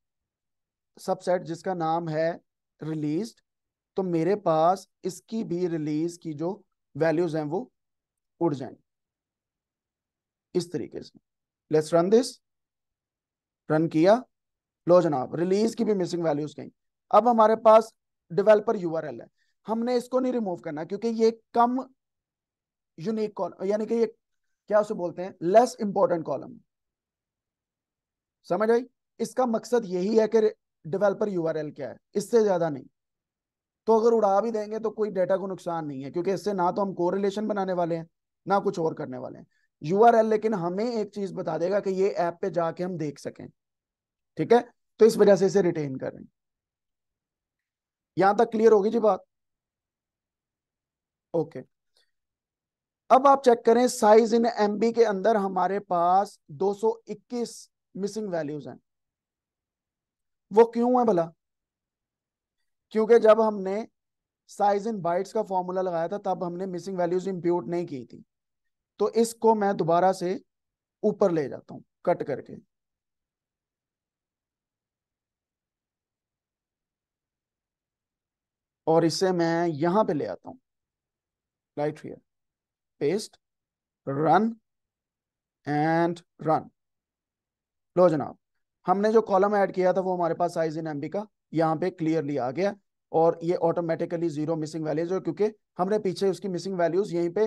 subset जिसका नाम है रिलीज तो मेरे पास इसकी भी रिलीज की जो वैल्यूज हैं वो उड़ जाएंगे इस तरीके से लेट्स रन दिस रन किया लो जनाब रिलीज की भी मिसिंग वैल्यूज गई अब हमारे पास डेवलपर यूआरएल है हमने इसको नहीं रिमूव करना क्योंकि ये कम यूनिक कॉलम यानी कि ये क्या उसे बोलते हैं लेस इंपॉर्टेंट कॉलम समझ आई इसका मकसद यही है कि डेवलपर यूआरएल क्या है इससे ज्यादा नहीं तो अगर उड़ा भी देंगे तो कोई डेटा को नुकसान नहीं है क्योंकि इससे ना तो हम को बनाने वाले हैं ना कुछ और करने वाले हैं यूआरएल लेकिन हमें एक चीज बता देगा कि ये ऐप पे जाके हम देख सकें ठीक है तो इस वजह से इसे रिटेन कर रहे हैं यहां तक क्लियर होगी जी बात ओके अब आप चेक करें साइज इन एमबी के अंदर हमारे पास 221 मिसिंग वैल्यूज हैं वो क्यों है भला क्योंकि जब हमने साइज इन बाइट्स का फॉर्मूला लगाया था तब हमने मिसिंग वैल्यूज इंप्यूट नहीं की थी तो इसको मैं दोबारा से ऊपर ले जाता हूं कट करके और इसे मैं यहां पे ले आता हूं right here paste run and run लो जनाब हमने जो कॉलम ऐड किया था वो हमारे पास साइज इन एमबी का यहाँ पे क्लियरली आ गया और ये ऑटोमेटिकली जीरो मिसिंग वैल्यूज है क्योंकि हमने पीछे उसकी मिसिंग वैल्यूज यहीं पे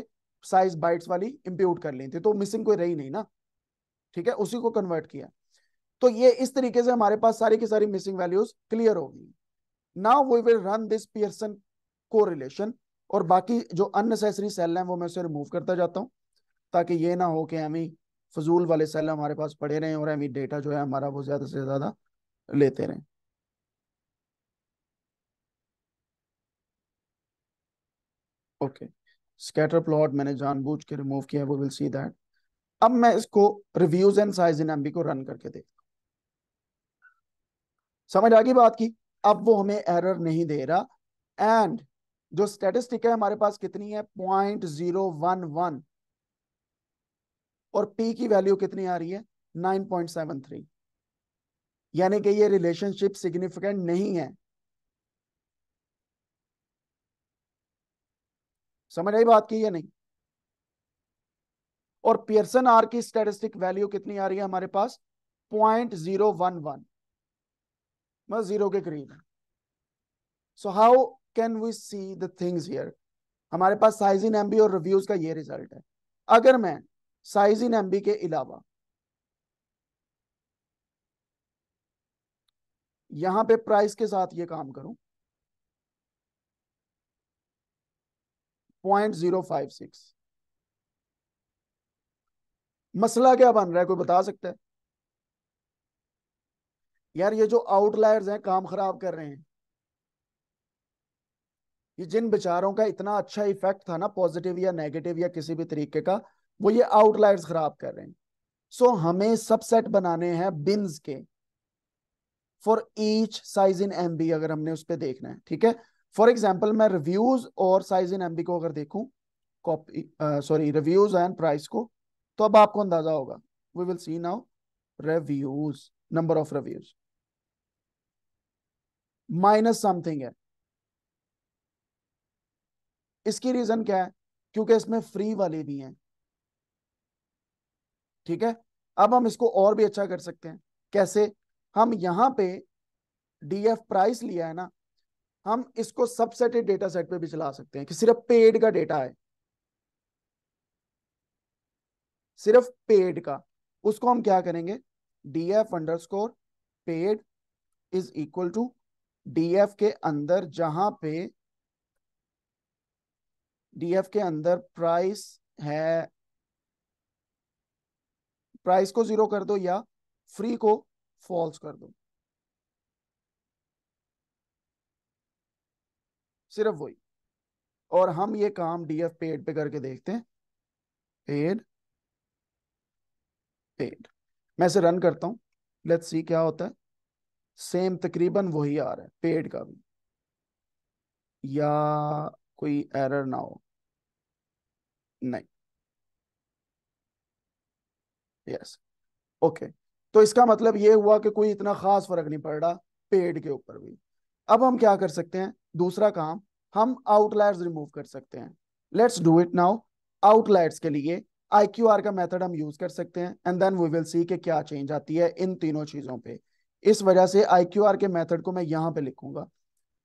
साइज बाइट्स वाली इंप्यूट कर ली थी तो मिसिंग कोई रही नहीं ना ठीक है उसी को कन्वर्ट किया तो ये इस तरीके से हमारे पास सारी की सारी मिसिंग वैल्यूज क्लियर हो गई now we will run this Pearson correlation और बाकी जो अननेसेसरी सेल हैं वो मैं उसे रिमूव करता जाता हूँ ताकि ये ना हो कि हमें फजूल वाले सेल हमारे पास पड़े रहें और हमें डेटा जो है हमारा वो ज़्यादा से ज़्यादा लेते रहें ओके स्कैटर प्लॉट मैंने जानबूझ के रिमूव किया वो विल सी दैट अब मैं इसको reviews and size in MB को रन करके देखता समझ आ गई बात की अब वो हमें एरर नहीं दे रहा एंड जो स्टेटिस्टिक है हमारे पास कितनी है पॉइंट जीरो वन वन और पी की वैल्यू कितनी आ रही है नाइन पॉइंट सेवन थ्री यानी कि ये रिलेशनशिप सिग्निफिकेंट नहीं है समझ आई बात की या नहीं और पियर्सन आर की स्टेटिस्टिक वैल्यू कितनी आ रही है हमारे पास पॉइंट जीरो वन वन मतलब जीरो के करीब है so how can we see the things here हमारे पास साइज इन एमबी और रिव्यूज का ये रिजल्ट है अगर मैं साइज इन एमबी के अलावा यहां पे प्राइस के साथ ये काम करूं पॉइंट जीरो फाइव सिक्स मसला क्या बन रहा है कोई बता सकता है यार ये जो आउटलायर्स हैं काम खराब कर रहे हैं ये जिन बेचारों का इतना अच्छा इफेक्ट था ना पॉजिटिव या नेगेटिव या किसी भी तरीके का वो ये आउटलायर्स खराब कर रहे हैं सो so, हमें सबसेट बनाने हैं बिन्स के for each size in M अगर हमने उस पर देखना है ठीक है फॉर एग्जाम्पल मैं रिव्यूज और साइज इन एम को अगर देखू copy sorry reviews and price को तो अब आपको अंदाजा होगा we will see now reviews number of reviews minus something है इसकी रीजन क्या है क्योंकि इसमें फ्री वाले भी हैं ठीक है अब हम इसको और भी अच्छा कर सकते हैं कैसे हम यहां पे डीएफ प्राइस लिया है ना हम इसको सबसेटेड डेटा सेट पे भी चला सकते हैं कि सिर्फ पेड का डेटा है सिर्फ पेड का उसको हम क्या करेंगे DF underscore paid is equal to DF के अंदर जहां पे डीएफ के अंदर प्राइस है प्राइस को जीरो कर दो या फ्री को फॉल्स कर दो सिर्फ वही और हम ये काम डीएफ पेड पे करके देखते हैं पेड पेड मैं इसे रन करता हूं लेट्स सी क्या होता है सेम तकरीबन वही आ रहा है पेड का भी या कोई एरर ना हो नहीं यस ओके तो इसका मतलब ये हुआ कि कोई इतना खास फर्क नहीं पड़ रहा पेड के ऊपर भी अब हम क्या कर सकते हैं दूसरा काम हम आउटलायर्स रिमूव कर सकते हैं let's do it now outliers के लिए आई क्यू आर का मेथड हम यूज कर सकते हैं and then we will see के क्या चेंज आती है इन तीनों चीजों पे इस वजह से आई के मेथड को मैं यहाँ पे लिखूंगा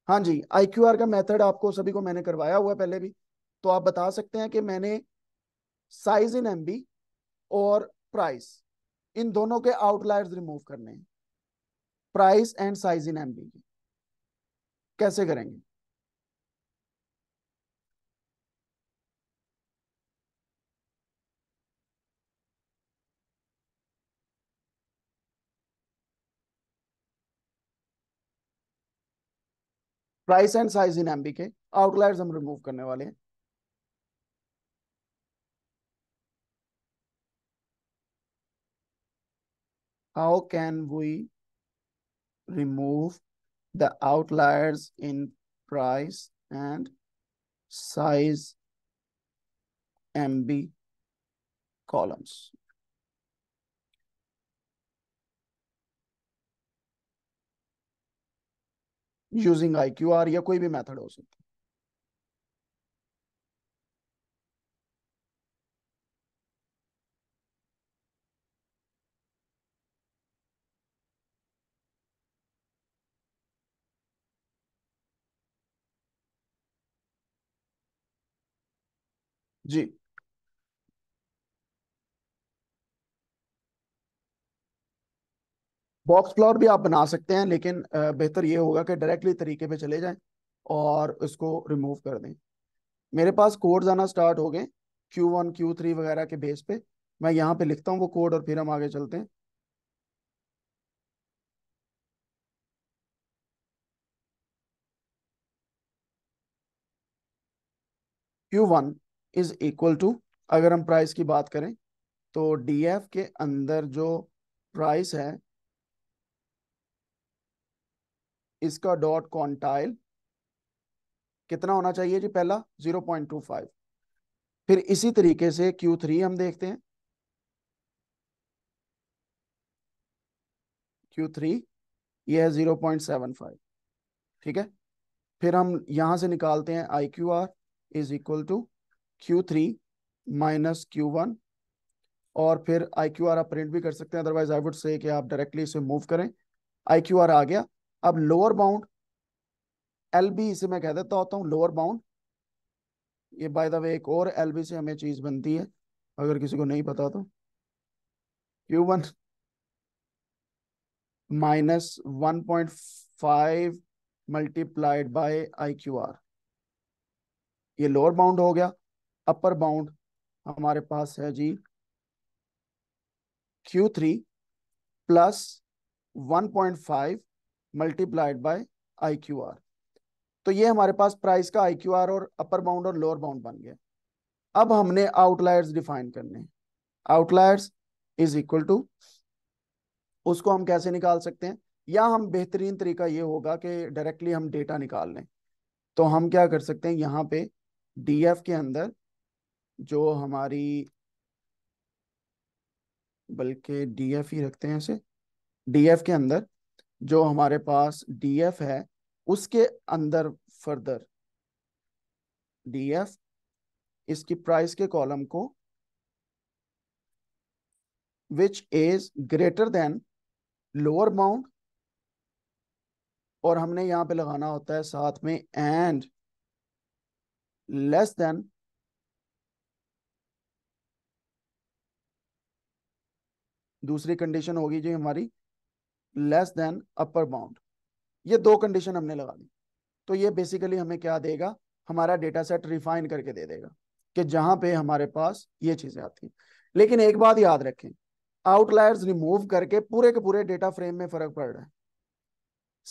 हाँ जी आई का मेथड आपको सभी को मैंने करवाया हुआ पहले भी तो आप बता सकते हैं कि मैंने साइज इन एम और प्राइस इन दोनों के आउटलायर्स रिमूव करने हैं price and size in M कैसे करेंगे Price and size in MBK. Outliers, हम remove. करने how can we remove the outliers in price and size MB columns? Using I Q R या कोई भी मेथड हो सकता है जी बॉक्स फ्लोर भी आप बना सकते हैं लेकिन बेहतर ये होगा कि डायरेक्टली तरीके पे चले जाएं और इसको रिमूव कर दें मेरे पास कोड्स आना स्टार्ट हो गए क्यू वन क्यू थ्री वगैरह के बेस पे मैं यहाँ पे लिखता हूँ वो कोड और फिर हम आगे चलते हैं Q one is equal to अगर हम प्राइस की बात करें तो डी एफ के अंदर जो प्राइस है इसका डॉट क्वांटाइल कितना होना चाहिए जी पहला 0.25 फिर इसी तरीके से Q3 हम देखते हैं Q3 ये है 0.75 ठीक है फिर हम यहां से निकालते हैं I Q R is equal to Q three minus Q one और फिर आई क्यू आर आप प्रिंट भी कर सकते हैं अदरवाइज आई वुड से कि आप डायरेक्टली इसे मूव करें आई क्यू आर आ गया अब लोअर बाउंड एल बी इसे मैं कह देता होता हूँ लोअर बाउंड ये बाय द वे एक और एल बी से हमें चीज बनती है अगर किसी को नहीं पता तो Q one minus one point five multiplied by I Q R ये लोअर बाउंड हो गया अपर बाउंड हमारे पास है जी Q three plus one point five multiplied by I Q R तो ये हमारे पास प्राइस का आई क्यू आर और अपर बाउंड और लोअर बाउंड बन गया अब हमने आउटलायर्स डिफाइन करने आउटलायर्स इज इक्वल टू उसको हम कैसे निकाल सकते हैं या हम बेहतरीन तरीका ये होगा कि डायरेक्टली हम डेटा निकाल लें तो हम क्या कर सकते हैं यहाँ पे डी एफ के अंदर जो हमारी बल्कि डी एफ ही रखते हैं इसे डी एफ के अंदर जो हमारे पास डीएफ है उसके अंदर फर्दर डीएफ इसकी प्राइस के कॉलम को which is greater than lower amount और हमने यहां पे लगाना होता है साथ में एंड लेस देन दूसरी कंडीशन होगी जी हमारी लेस देन अपर बाउंड ये दो कंडीशन हमने लगा दी तो ये बेसिकली हमें क्या देगा हमारा डेटा सेट रिफाइन करके दे देगा कि जहां पे हमारे पास ये चीजें आती हैं लेकिन एक बात याद रखें आउटलायर्स रिमूव करके पूरे के पूरे डेटा फ्रेम में फर्क पड़ रहा है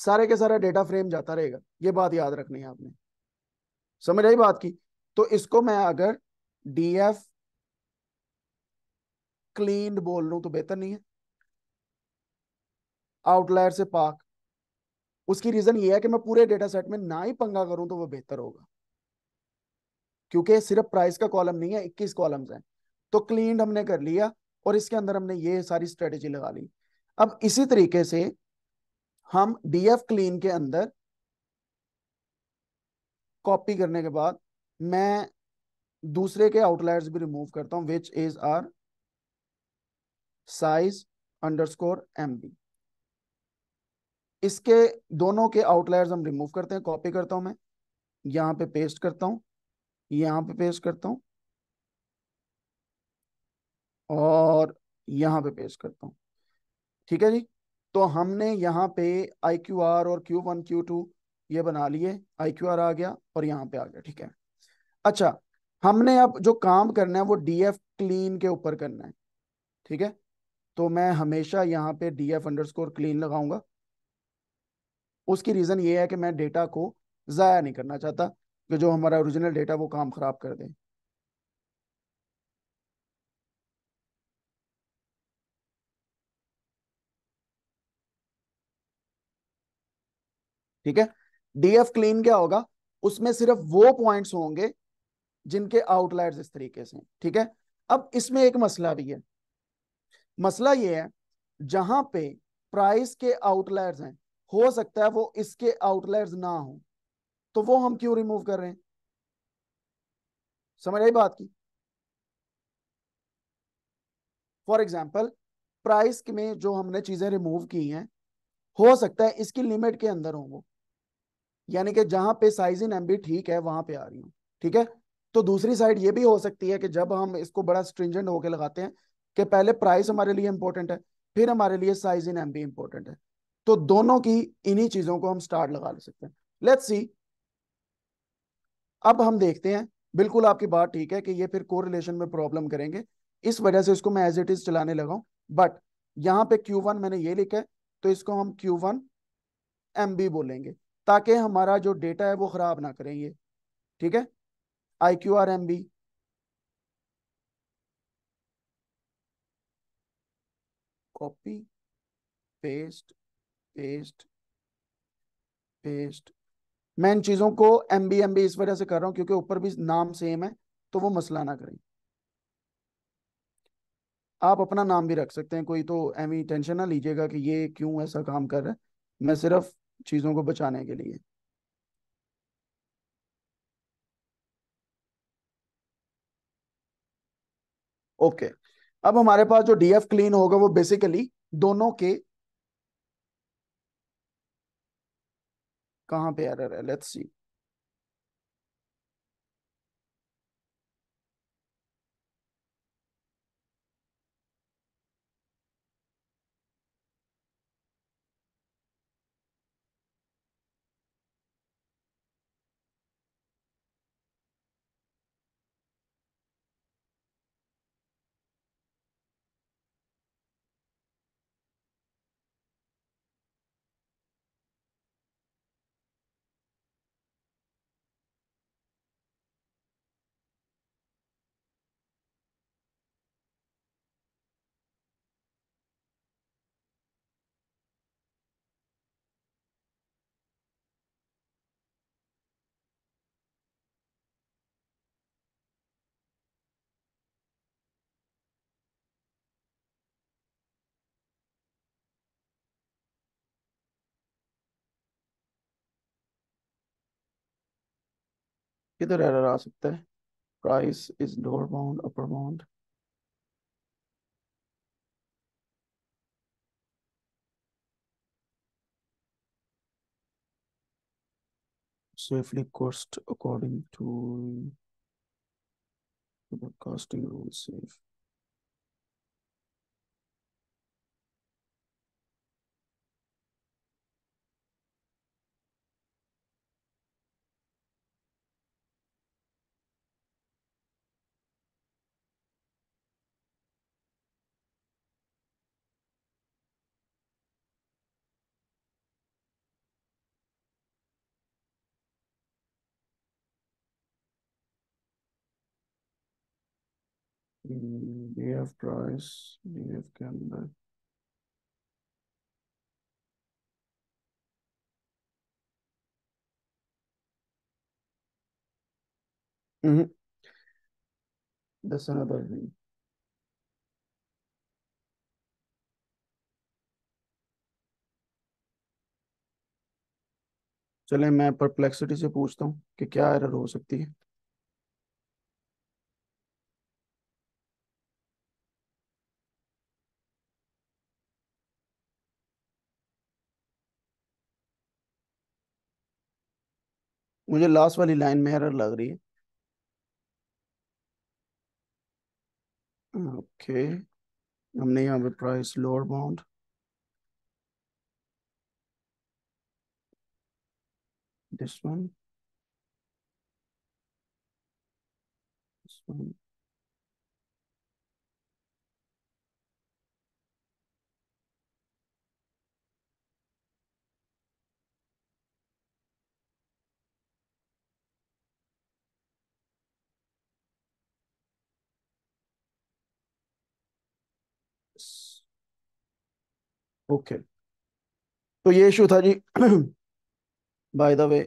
सारे के सारा डेटा फ्रेम जाता रहेगा ये बात याद रखनी है आपने समझ आई बात की तो इसको मैं अगर डी एफ क्लीन बोल लू तो बेहतर नहीं है आउटलायर से पाक उसकी रीजन ये है कि मैं पूरे डेटा सेट में ना ही पंगा करूं तो वो बेहतर होगा क्योंकि सिर्फ प्राइस का कॉलम नहीं है इक्कीस कॉलम्स हैं तो क्लीन हमने कर लिया और इसके अंदर हमने ये सारी स्ट्रेटेजी लगा ली अब इसी तरीके से हम डीएफ क्लीन के अंदर कॉपी करने के बाद मैं दूसरे के आउटलायर्स भी रिमूव करता हूं which is our size underscore M B इसके दोनों के आउटलायर्स हम रिमूव करते हैं कॉपी करता हूं मैं यहाँ पे पेस्ट करता हूँ यहाँ पे पेस्ट करता हूँ और यहाँ पे पेस्ट करता हूँ ठीक है जी तो हमने यहाँ पे आई क्यू आर और क्यू वन क्यू टू ये बना लिए आई क्यू आर आ गया और यहाँ पे आ गया ठीक है अच्छा हमने अब जो काम करना है वो डी एफ क्लीन के ऊपर करना है ठीक है तो मैं हमेशा यहाँ पे D F underscore clean लगाऊंगा उसकी रीज़न ये है कि मैं डेटा को ज़ाया नहीं करना चाहता कि जो हमारा ओरिजिनल डेटा वो काम ख़राब कर दें ठीक है डीएफ क्लीन क्या होगा उसमें सिर्फ वो पॉइंट्स होंगे जिनके आउटलाइट इस तरीके से ठीक है अब इसमें एक मसला भी है मसला ये है जहां पे प्राइस के आउटलायर्स हैं हो सकता है वो इसके आउटलेट ना हो तो वो हम क्यों रिमूव कर रहे हैं समझ आई बात की फॉर एग्जाम्पल प्राइस में जो हमने चीजें रिमूव की हैं हो सकता है इसकी लिमिट के अंदर हो वो यानी कि जहां पे साइज इन एम ठीक है वहां पे आ रही हूँ ठीक है तो दूसरी साइड ये भी हो सकती है कि जब हम इसको बड़ा स्ट्रिंजेंट होकर लगाते हैं कि पहले प्राइस हमारे लिए इंपॉर्टेंट है फिर हमारे लिए size in M B important है तो दोनों की इन्हीं चीजों को हम स्टार्ट लगा ले सकते हैं लेट सी अब हम देखते हैं बिल्कुल आपकी बात ठीक है कि ये फिर कोरिलेशन में प्रॉब्लम करेंगे इस वजह से इसको मैं एज इट इज चलाने लगा हूं बट यहां पे Q1 मैंने ये लिखा है तो इसको हम Q1 MB बोलेंगे ताकि हमारा जो डेटा है वो खराब ना करें ये ठीक है I Q R M B copy paste paste paste मैं इन चीजों को एम बी एम बी इस वजह से कर रहा हूं क्योंकि ऊपर भी नाम सेम है तो वो मसला ना करें आप अपना नाम भी रख सकते हैं कोई तो एम टेंशन ना लीजिएगा कि ये क्यों ऐसा काम कर रहा है मैं सिर्फ चीजों को बचाने के लिए ओके okay. अब हमारे पास जो डीएफ क्लीन होगा वो बेसिकली दोनों के कहाँ पे एरर है लेट्स सी किधर एरर आ सकता है price is lower bound upper bound swiftly cost according to the costing rules safe DF price DF के अंदर दस hmm That's another चले मैं परप्लेक्सिटी से पूछता हूँ कि क्या एरर हो सकती है मुझे लास्ट वाली लाइन में एरर लग रही है ओके हमने यहाँ पे price lower bound this one this one okay तो ये इशू था जी बाय द वे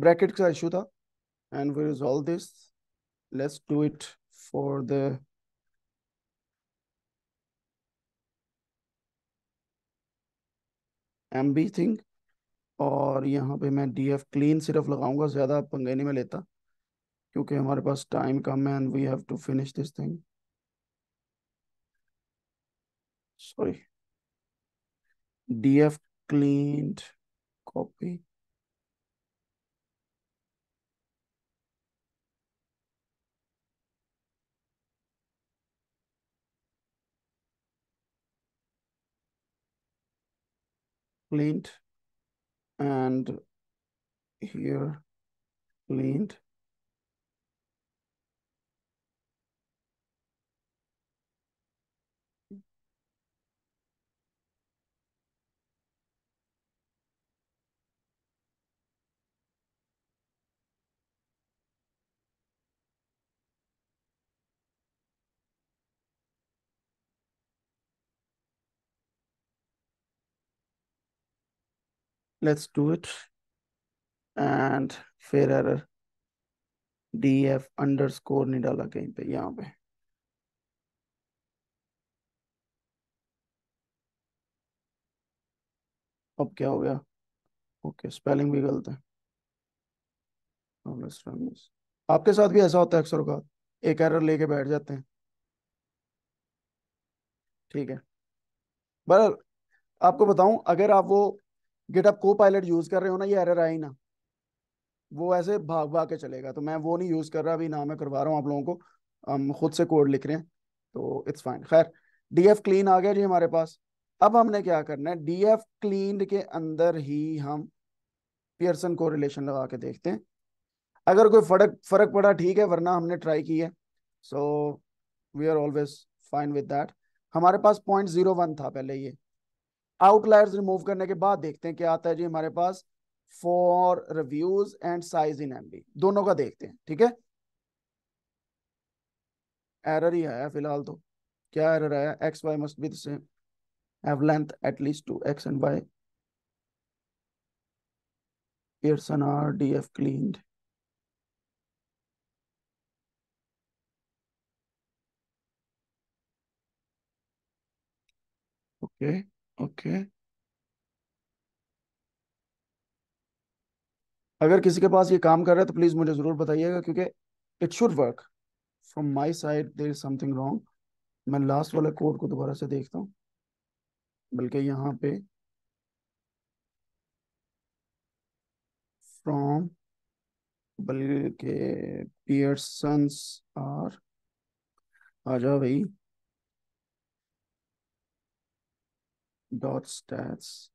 ब्रैकेट का इशू था and we resolve this let's do it for the M B thing और यहाँ पे मैं डी एफ क्लीन सिर्फ लगाऊंगा ज़्यादा पंगे नहीं में लेता क्योंकि हमारे पास टाइम कम है and we have to finish this thing sorry D F clean copy cleaned and here, Lind let's do it and fair error df underscore नहीं डाला pe पे यहाँ पे अब क्या हो गया ओके okay, स्पेलिंग भी गलत है आपके साथ भी ऐसा होता है अक्सर का एक एरर लेके बैठ जाते हैं ठीक है बर आपको बताऊं अगर आप वो गिटअप को पायलट यूज कर रहे हो ना ये एरर आई ना वो ऐसे भाग भाग के चलेगा तो मैं वो नहीं यूज कर रहा अभी ना मैं करवा रहा हूँ आप लोगों को हम खुद से कोड लिख रहे हैं तो इट्स फाइन खैर डी एफ क्लीन आ गया जी हमारे पास अब हमने क्या करना है डी एफ क्लीन के अंदर ही हम पियर्सन को रिलेशन लगा के देखते हैं अगर कोई फर्क फर्क पड़ा ठीक है वरना हमने ट्राई की है so we are always fine with that हमारे पास पॉइंट जीरो वन था पहले ये आउटलायर्स रिमूव करने के बाद देखते हैं क्या आता है जी हमारे पास for reviews and size in M दोनों का देखते हैं ठीक है एरर ही आया फिलहाल तो क्या एरर आया X Y must be same have length at least two X and Y Pearson R D F DF okay Okay. Okay अगर किसी के पास ये काम कर रहा है तो प्लीज मुझे जरूर बताइएगा क्योंकि it should work from my side there is something wrong मैं लास्ट वाला कोड को दोबारा से देखता हूँ बल्कि यहाँ पे फ्रॉम बल्कि पियर्सन्स आर आ जाओ भाई dot stats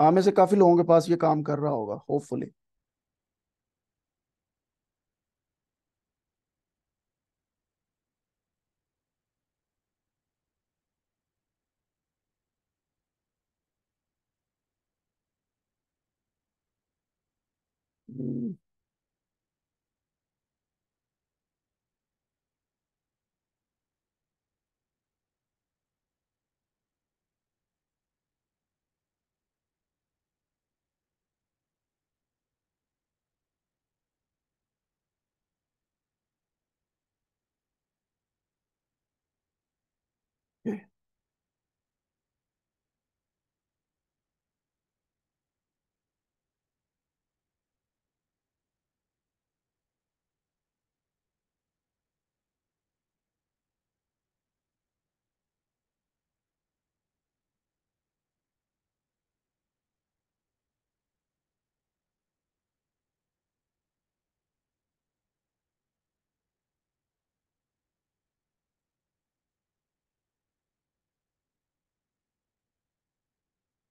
आप हाँ, में से काफी लोगों के पास ये काम कर रहा होगा होपफुली Mm-hmm.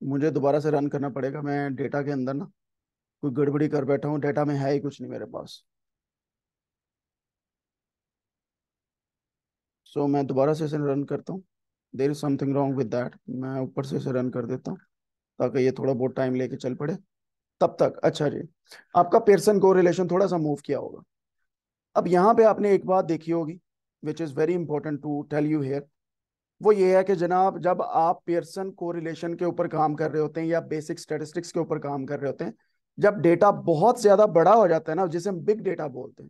मुझे दोबारा से रन करना पड़ेगा मैं डेटा के अंदर ना कोई गड़बड़ी कर बैठा हूँ डेटा में है ही कुछ नहीं मेरे पास सो so, मैं दोबारा से इसे रन करता हूँ there is something wrong with that मैं ऊपर से इसे रन कर देता हूँ ताकि ये थोड़ा बहुत टाइम लेके चल पड़े तब तक अच्छा जी आपका पेर्सन को रिलेशन थोड़ा सा मूव किया होगा अब यहाँ पे आपने एक बात देखी होगी which is very important to tell you here वो ये है कि जनाब जब आप पियर्सन कोरिलेशन के ऊपर काम कर रहे होते हैं या बेसिक स्टेटिस्टिक्स के ऊपर काम कर रहे होते हैं जब डेटा बहुत ज्यादा बड़ा हो जाता है ना जिसे हम बिग डेटा बोलते हैं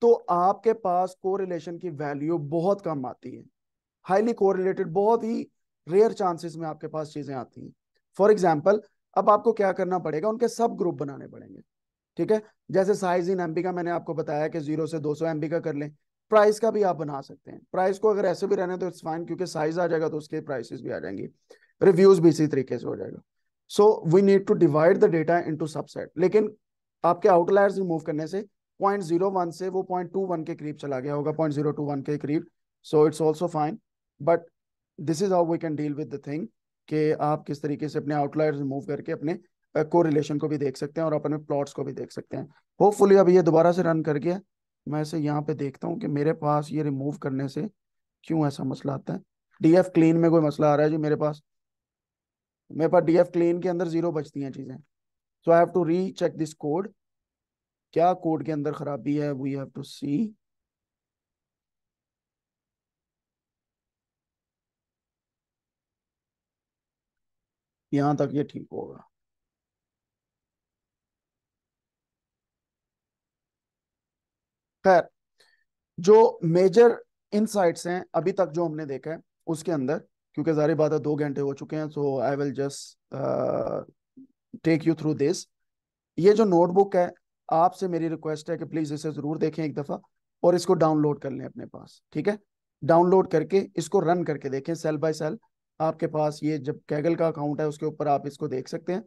तो आपके पास कोरिलेशन की वैल्यू बहुत कम आती है हाईली कोरिलेटेड बहुत ही रेयर चांसेस में आपके पास चीजें आती हैं फॉर एग्जाम्पल अब आपको क्या करना पड़ेगा उनके सब ग्रुप बनाने पड़ेंगे ठीक है जैसे साइज इन एमबी का मैंने आपको बताया कि जीरो से दो एमबी का कर लें प्राइस का भी आप बना सकते हैं प्राइस को अगर ऐसे भी रहने तो इट्स फाइन क्योंकि साइज आ जाएगा तो उसके प्राइसेस भी आ जाएंगे रिव्यूज भी इसी तरीके से हो जाएगा so we need to divide the data into subset लेकिन आपके आउटलायर्स रिमूव करने से 0.01 से वो 0.21 के करीब चला गया होगा 0.021 के करीब so it's also fine but this is how we can deal with the thing कि आप किस तरीके से अपने आउटलायर्स रिमूव करके अपने कोरिलेशन uh, को भी देख सकते हैं और अपने प्लॉट्स को भी देख सकते हैं होपफुली अभी ये दोबारा से रन कर गया मैं इसे यहाँ पे देखता हूँ कि मेरे पास ये रिमूव करने से क्यों ऐसा मसला आता है डी एफ क्लीन में कोई मसला आ रहा है जी मेरे पास मेरे पास डी एफ क्लीन के अंदर जीरो बचती हैं चीज़ें so I have to recheck this code क्या कोड के अंदर खराबी है वी हैव टू सी यहाँ तक ये ठीक होगा खैर जो मेजर इनसाइट्स हैं अभी तक जो हमने देखा है उसके अंदर क्योंकि जारी बात है दो घंटे हो चुके हैं so I will just take you through this ये जो नोटबुक है आपसे मेरी रिक्वेस्ट है कि प्लीज इसे जरूर देखें एक दफा और इसको डाउनलोड कर लें अपने पास ठीक है डाउनलोड करके इसको रन करके देखें सेल बाय सेल आपके पास ये जब कैगल का अकाउंट है उसके ऊपर आप इसको देख सकते हैं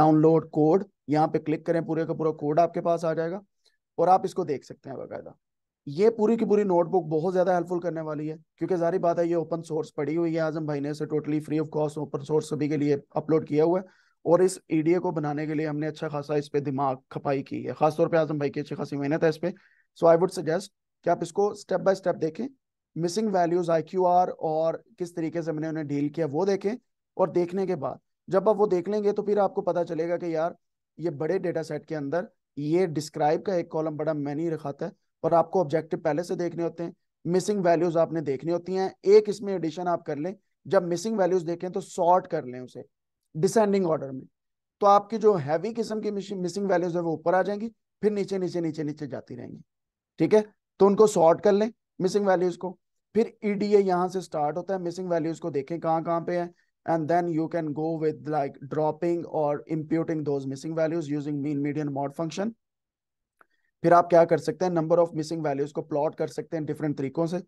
डाउनलोड कोड यहाँ पे क्लिक करें पूरे का पूरा कोड आपके पास आ जाएगा और आप इसको देख सकते हैं बाकायदा ये पूरी की पूरी नोटबुक बहुत ज्यादा हेल्पफुल करने वाली है क्योंकि जारी बात है ये ओपन सोर्स पड़ी हुई है आजम भाई ने इसे totally free of cost open source सभी के लिए अपलोड किया हुआ है और इस ईडीए को बनाने के लिए हमने अच्छा खासा इस पे दिमाग खपाई की है खासतौर पर आजम भाई की अच्छी खासी मेहनत है इस पे सो आई वुड सजेस्ट कि आप इसको स्टेप बाय स्टेप देखें मिसिंग वैल्यूज आई और किस तरीके से मैंने उन्हें डील किया वो देखें और देखने के बाद जब आप वो देख लेंगे तो फिर आपको पता चलेगा कि यार ये बड़े डेटा सेट के अंदर ये डिस्क्राइब का एक कॉलम बड़ा मैनी रखाता है और आपको ऑब्जेक्टिव पहले से देखने होते हैं मिसिंग वैल्यूज आपने देखनी होती हैं एक इसमें एडिशन आप कर लें जब मिसिंग वैल्यूज देखें तो सॉर्ट कर लें उसे डिसेंडिंग ऑर्डर में तो आपकी जो हैवी किस्म की मिसिंग वैल्यूज है वो ऊपर आ जाएंगी फिर नीचे नीचे नीचे नीचे जाती रहेंगी ठीक है तो उनको सॉर्ट कर लें मिसिंग वैल्यूज को फिर ईडीए यहाँ से स्टार्ट होता है मिसिंग वैल्यूज को देखें कहाँ कहाँ पे है and then you can go with like dropping or imputing those missing values using mean median mod function फिर आप क्या कर सकते हैं नंबर ऑफ मिसिंग वैल्यूज को प्लॉट कर सकते हैं डिफरेंट तरीकों से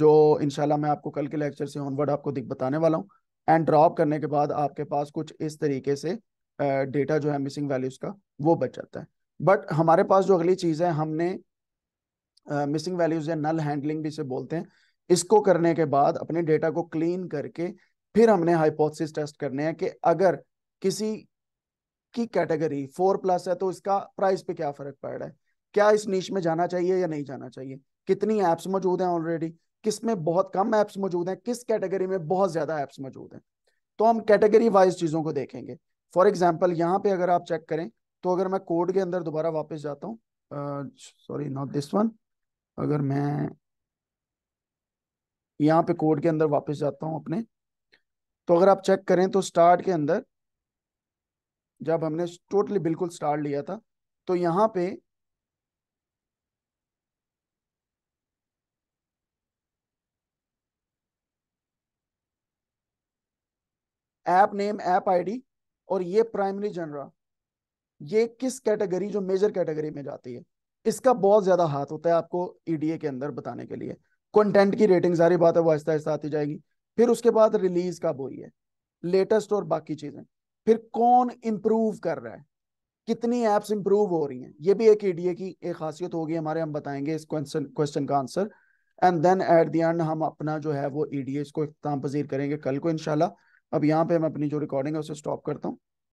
जो इनशाला मैं आपको कल के लेक्चर से ऑनवर्ड आपको दिख बताने वाला हूँ एंड ड्रॉप करने के बाद आपके पास कुछ इस तरीके से डेटा uh, जो है मिसिंग वैल्यूज का वो बच जाता है बट हमारे पास जो अगली चीज़ है हमने मिसिंग वैल्यूज या नल हैंडलिंग भी से बोलते हैं इसको करने के बाद अपने डेटा को क्लीन करके फिर हमने हाइपोथेसिस टेस्ट करने हैं कि अगर किसी की कैटेगरी फोर प्लस है तो इसका प्राइस पे क्या फर्क पड़ रहा है क्या इस नीच में जाना चाहिए या नहीं जाना चाहिए कितनी एप्स मौजूद हैं ऑलरेडी किस में बहुत कम एप्स मौजूद हैं किस कैटेगरी में बहुत ज्यादा एप्स मौजूद हैं तो हम कैटेगरी वाइज चीजों को देखेंगे फॉर एग्जाम्पल यहाँ पे अगर आप चेक करें तो अगर मैं कोड के अंदर दोबारा वापस जाता हूँ सॉरी नॉट दिस वन अगर मैं यहाँ पे कोड के अंदर वापस जाता हूँ अपने तो अगर आप चेक करें तो स्टार्ट के अंदर जब हमने टोटली बिल्कुल स्टार्ट लिया था तो यहां पे ऐप नेम ऐप आईडी और ये प्राइमरी जनरा ये किस कैटेगरी जो मेजर कैटेगरी में जाती है इसका बहुत ज्यादा हाथ होता है आपको ईडीए e के अंदर बताने के लिए कंटेंट की रेटिंग सारी बात है वो आहिस्ता आहिस्ता आती जाएगी फिर उसके बाद रिलीज कब हुई है लेटेस्ट और बाकी चीजें फिर कौन इम्प्रूव कर रहा है कितनी एप्स इंप्रूव हो रही हैं ये भी एक ईडीए की एक खासियत होगी हमारे हम बताएंगे इस क्वेश्चन का answer and then at the end हम अपना जो है वो ईडीए इसको इख्ताम पजीर करेंगे कल को इनशाला अब यहाँ पे मैं अपनी जो रिकॉर्डिंग है उसे स्टॉप करता हूँ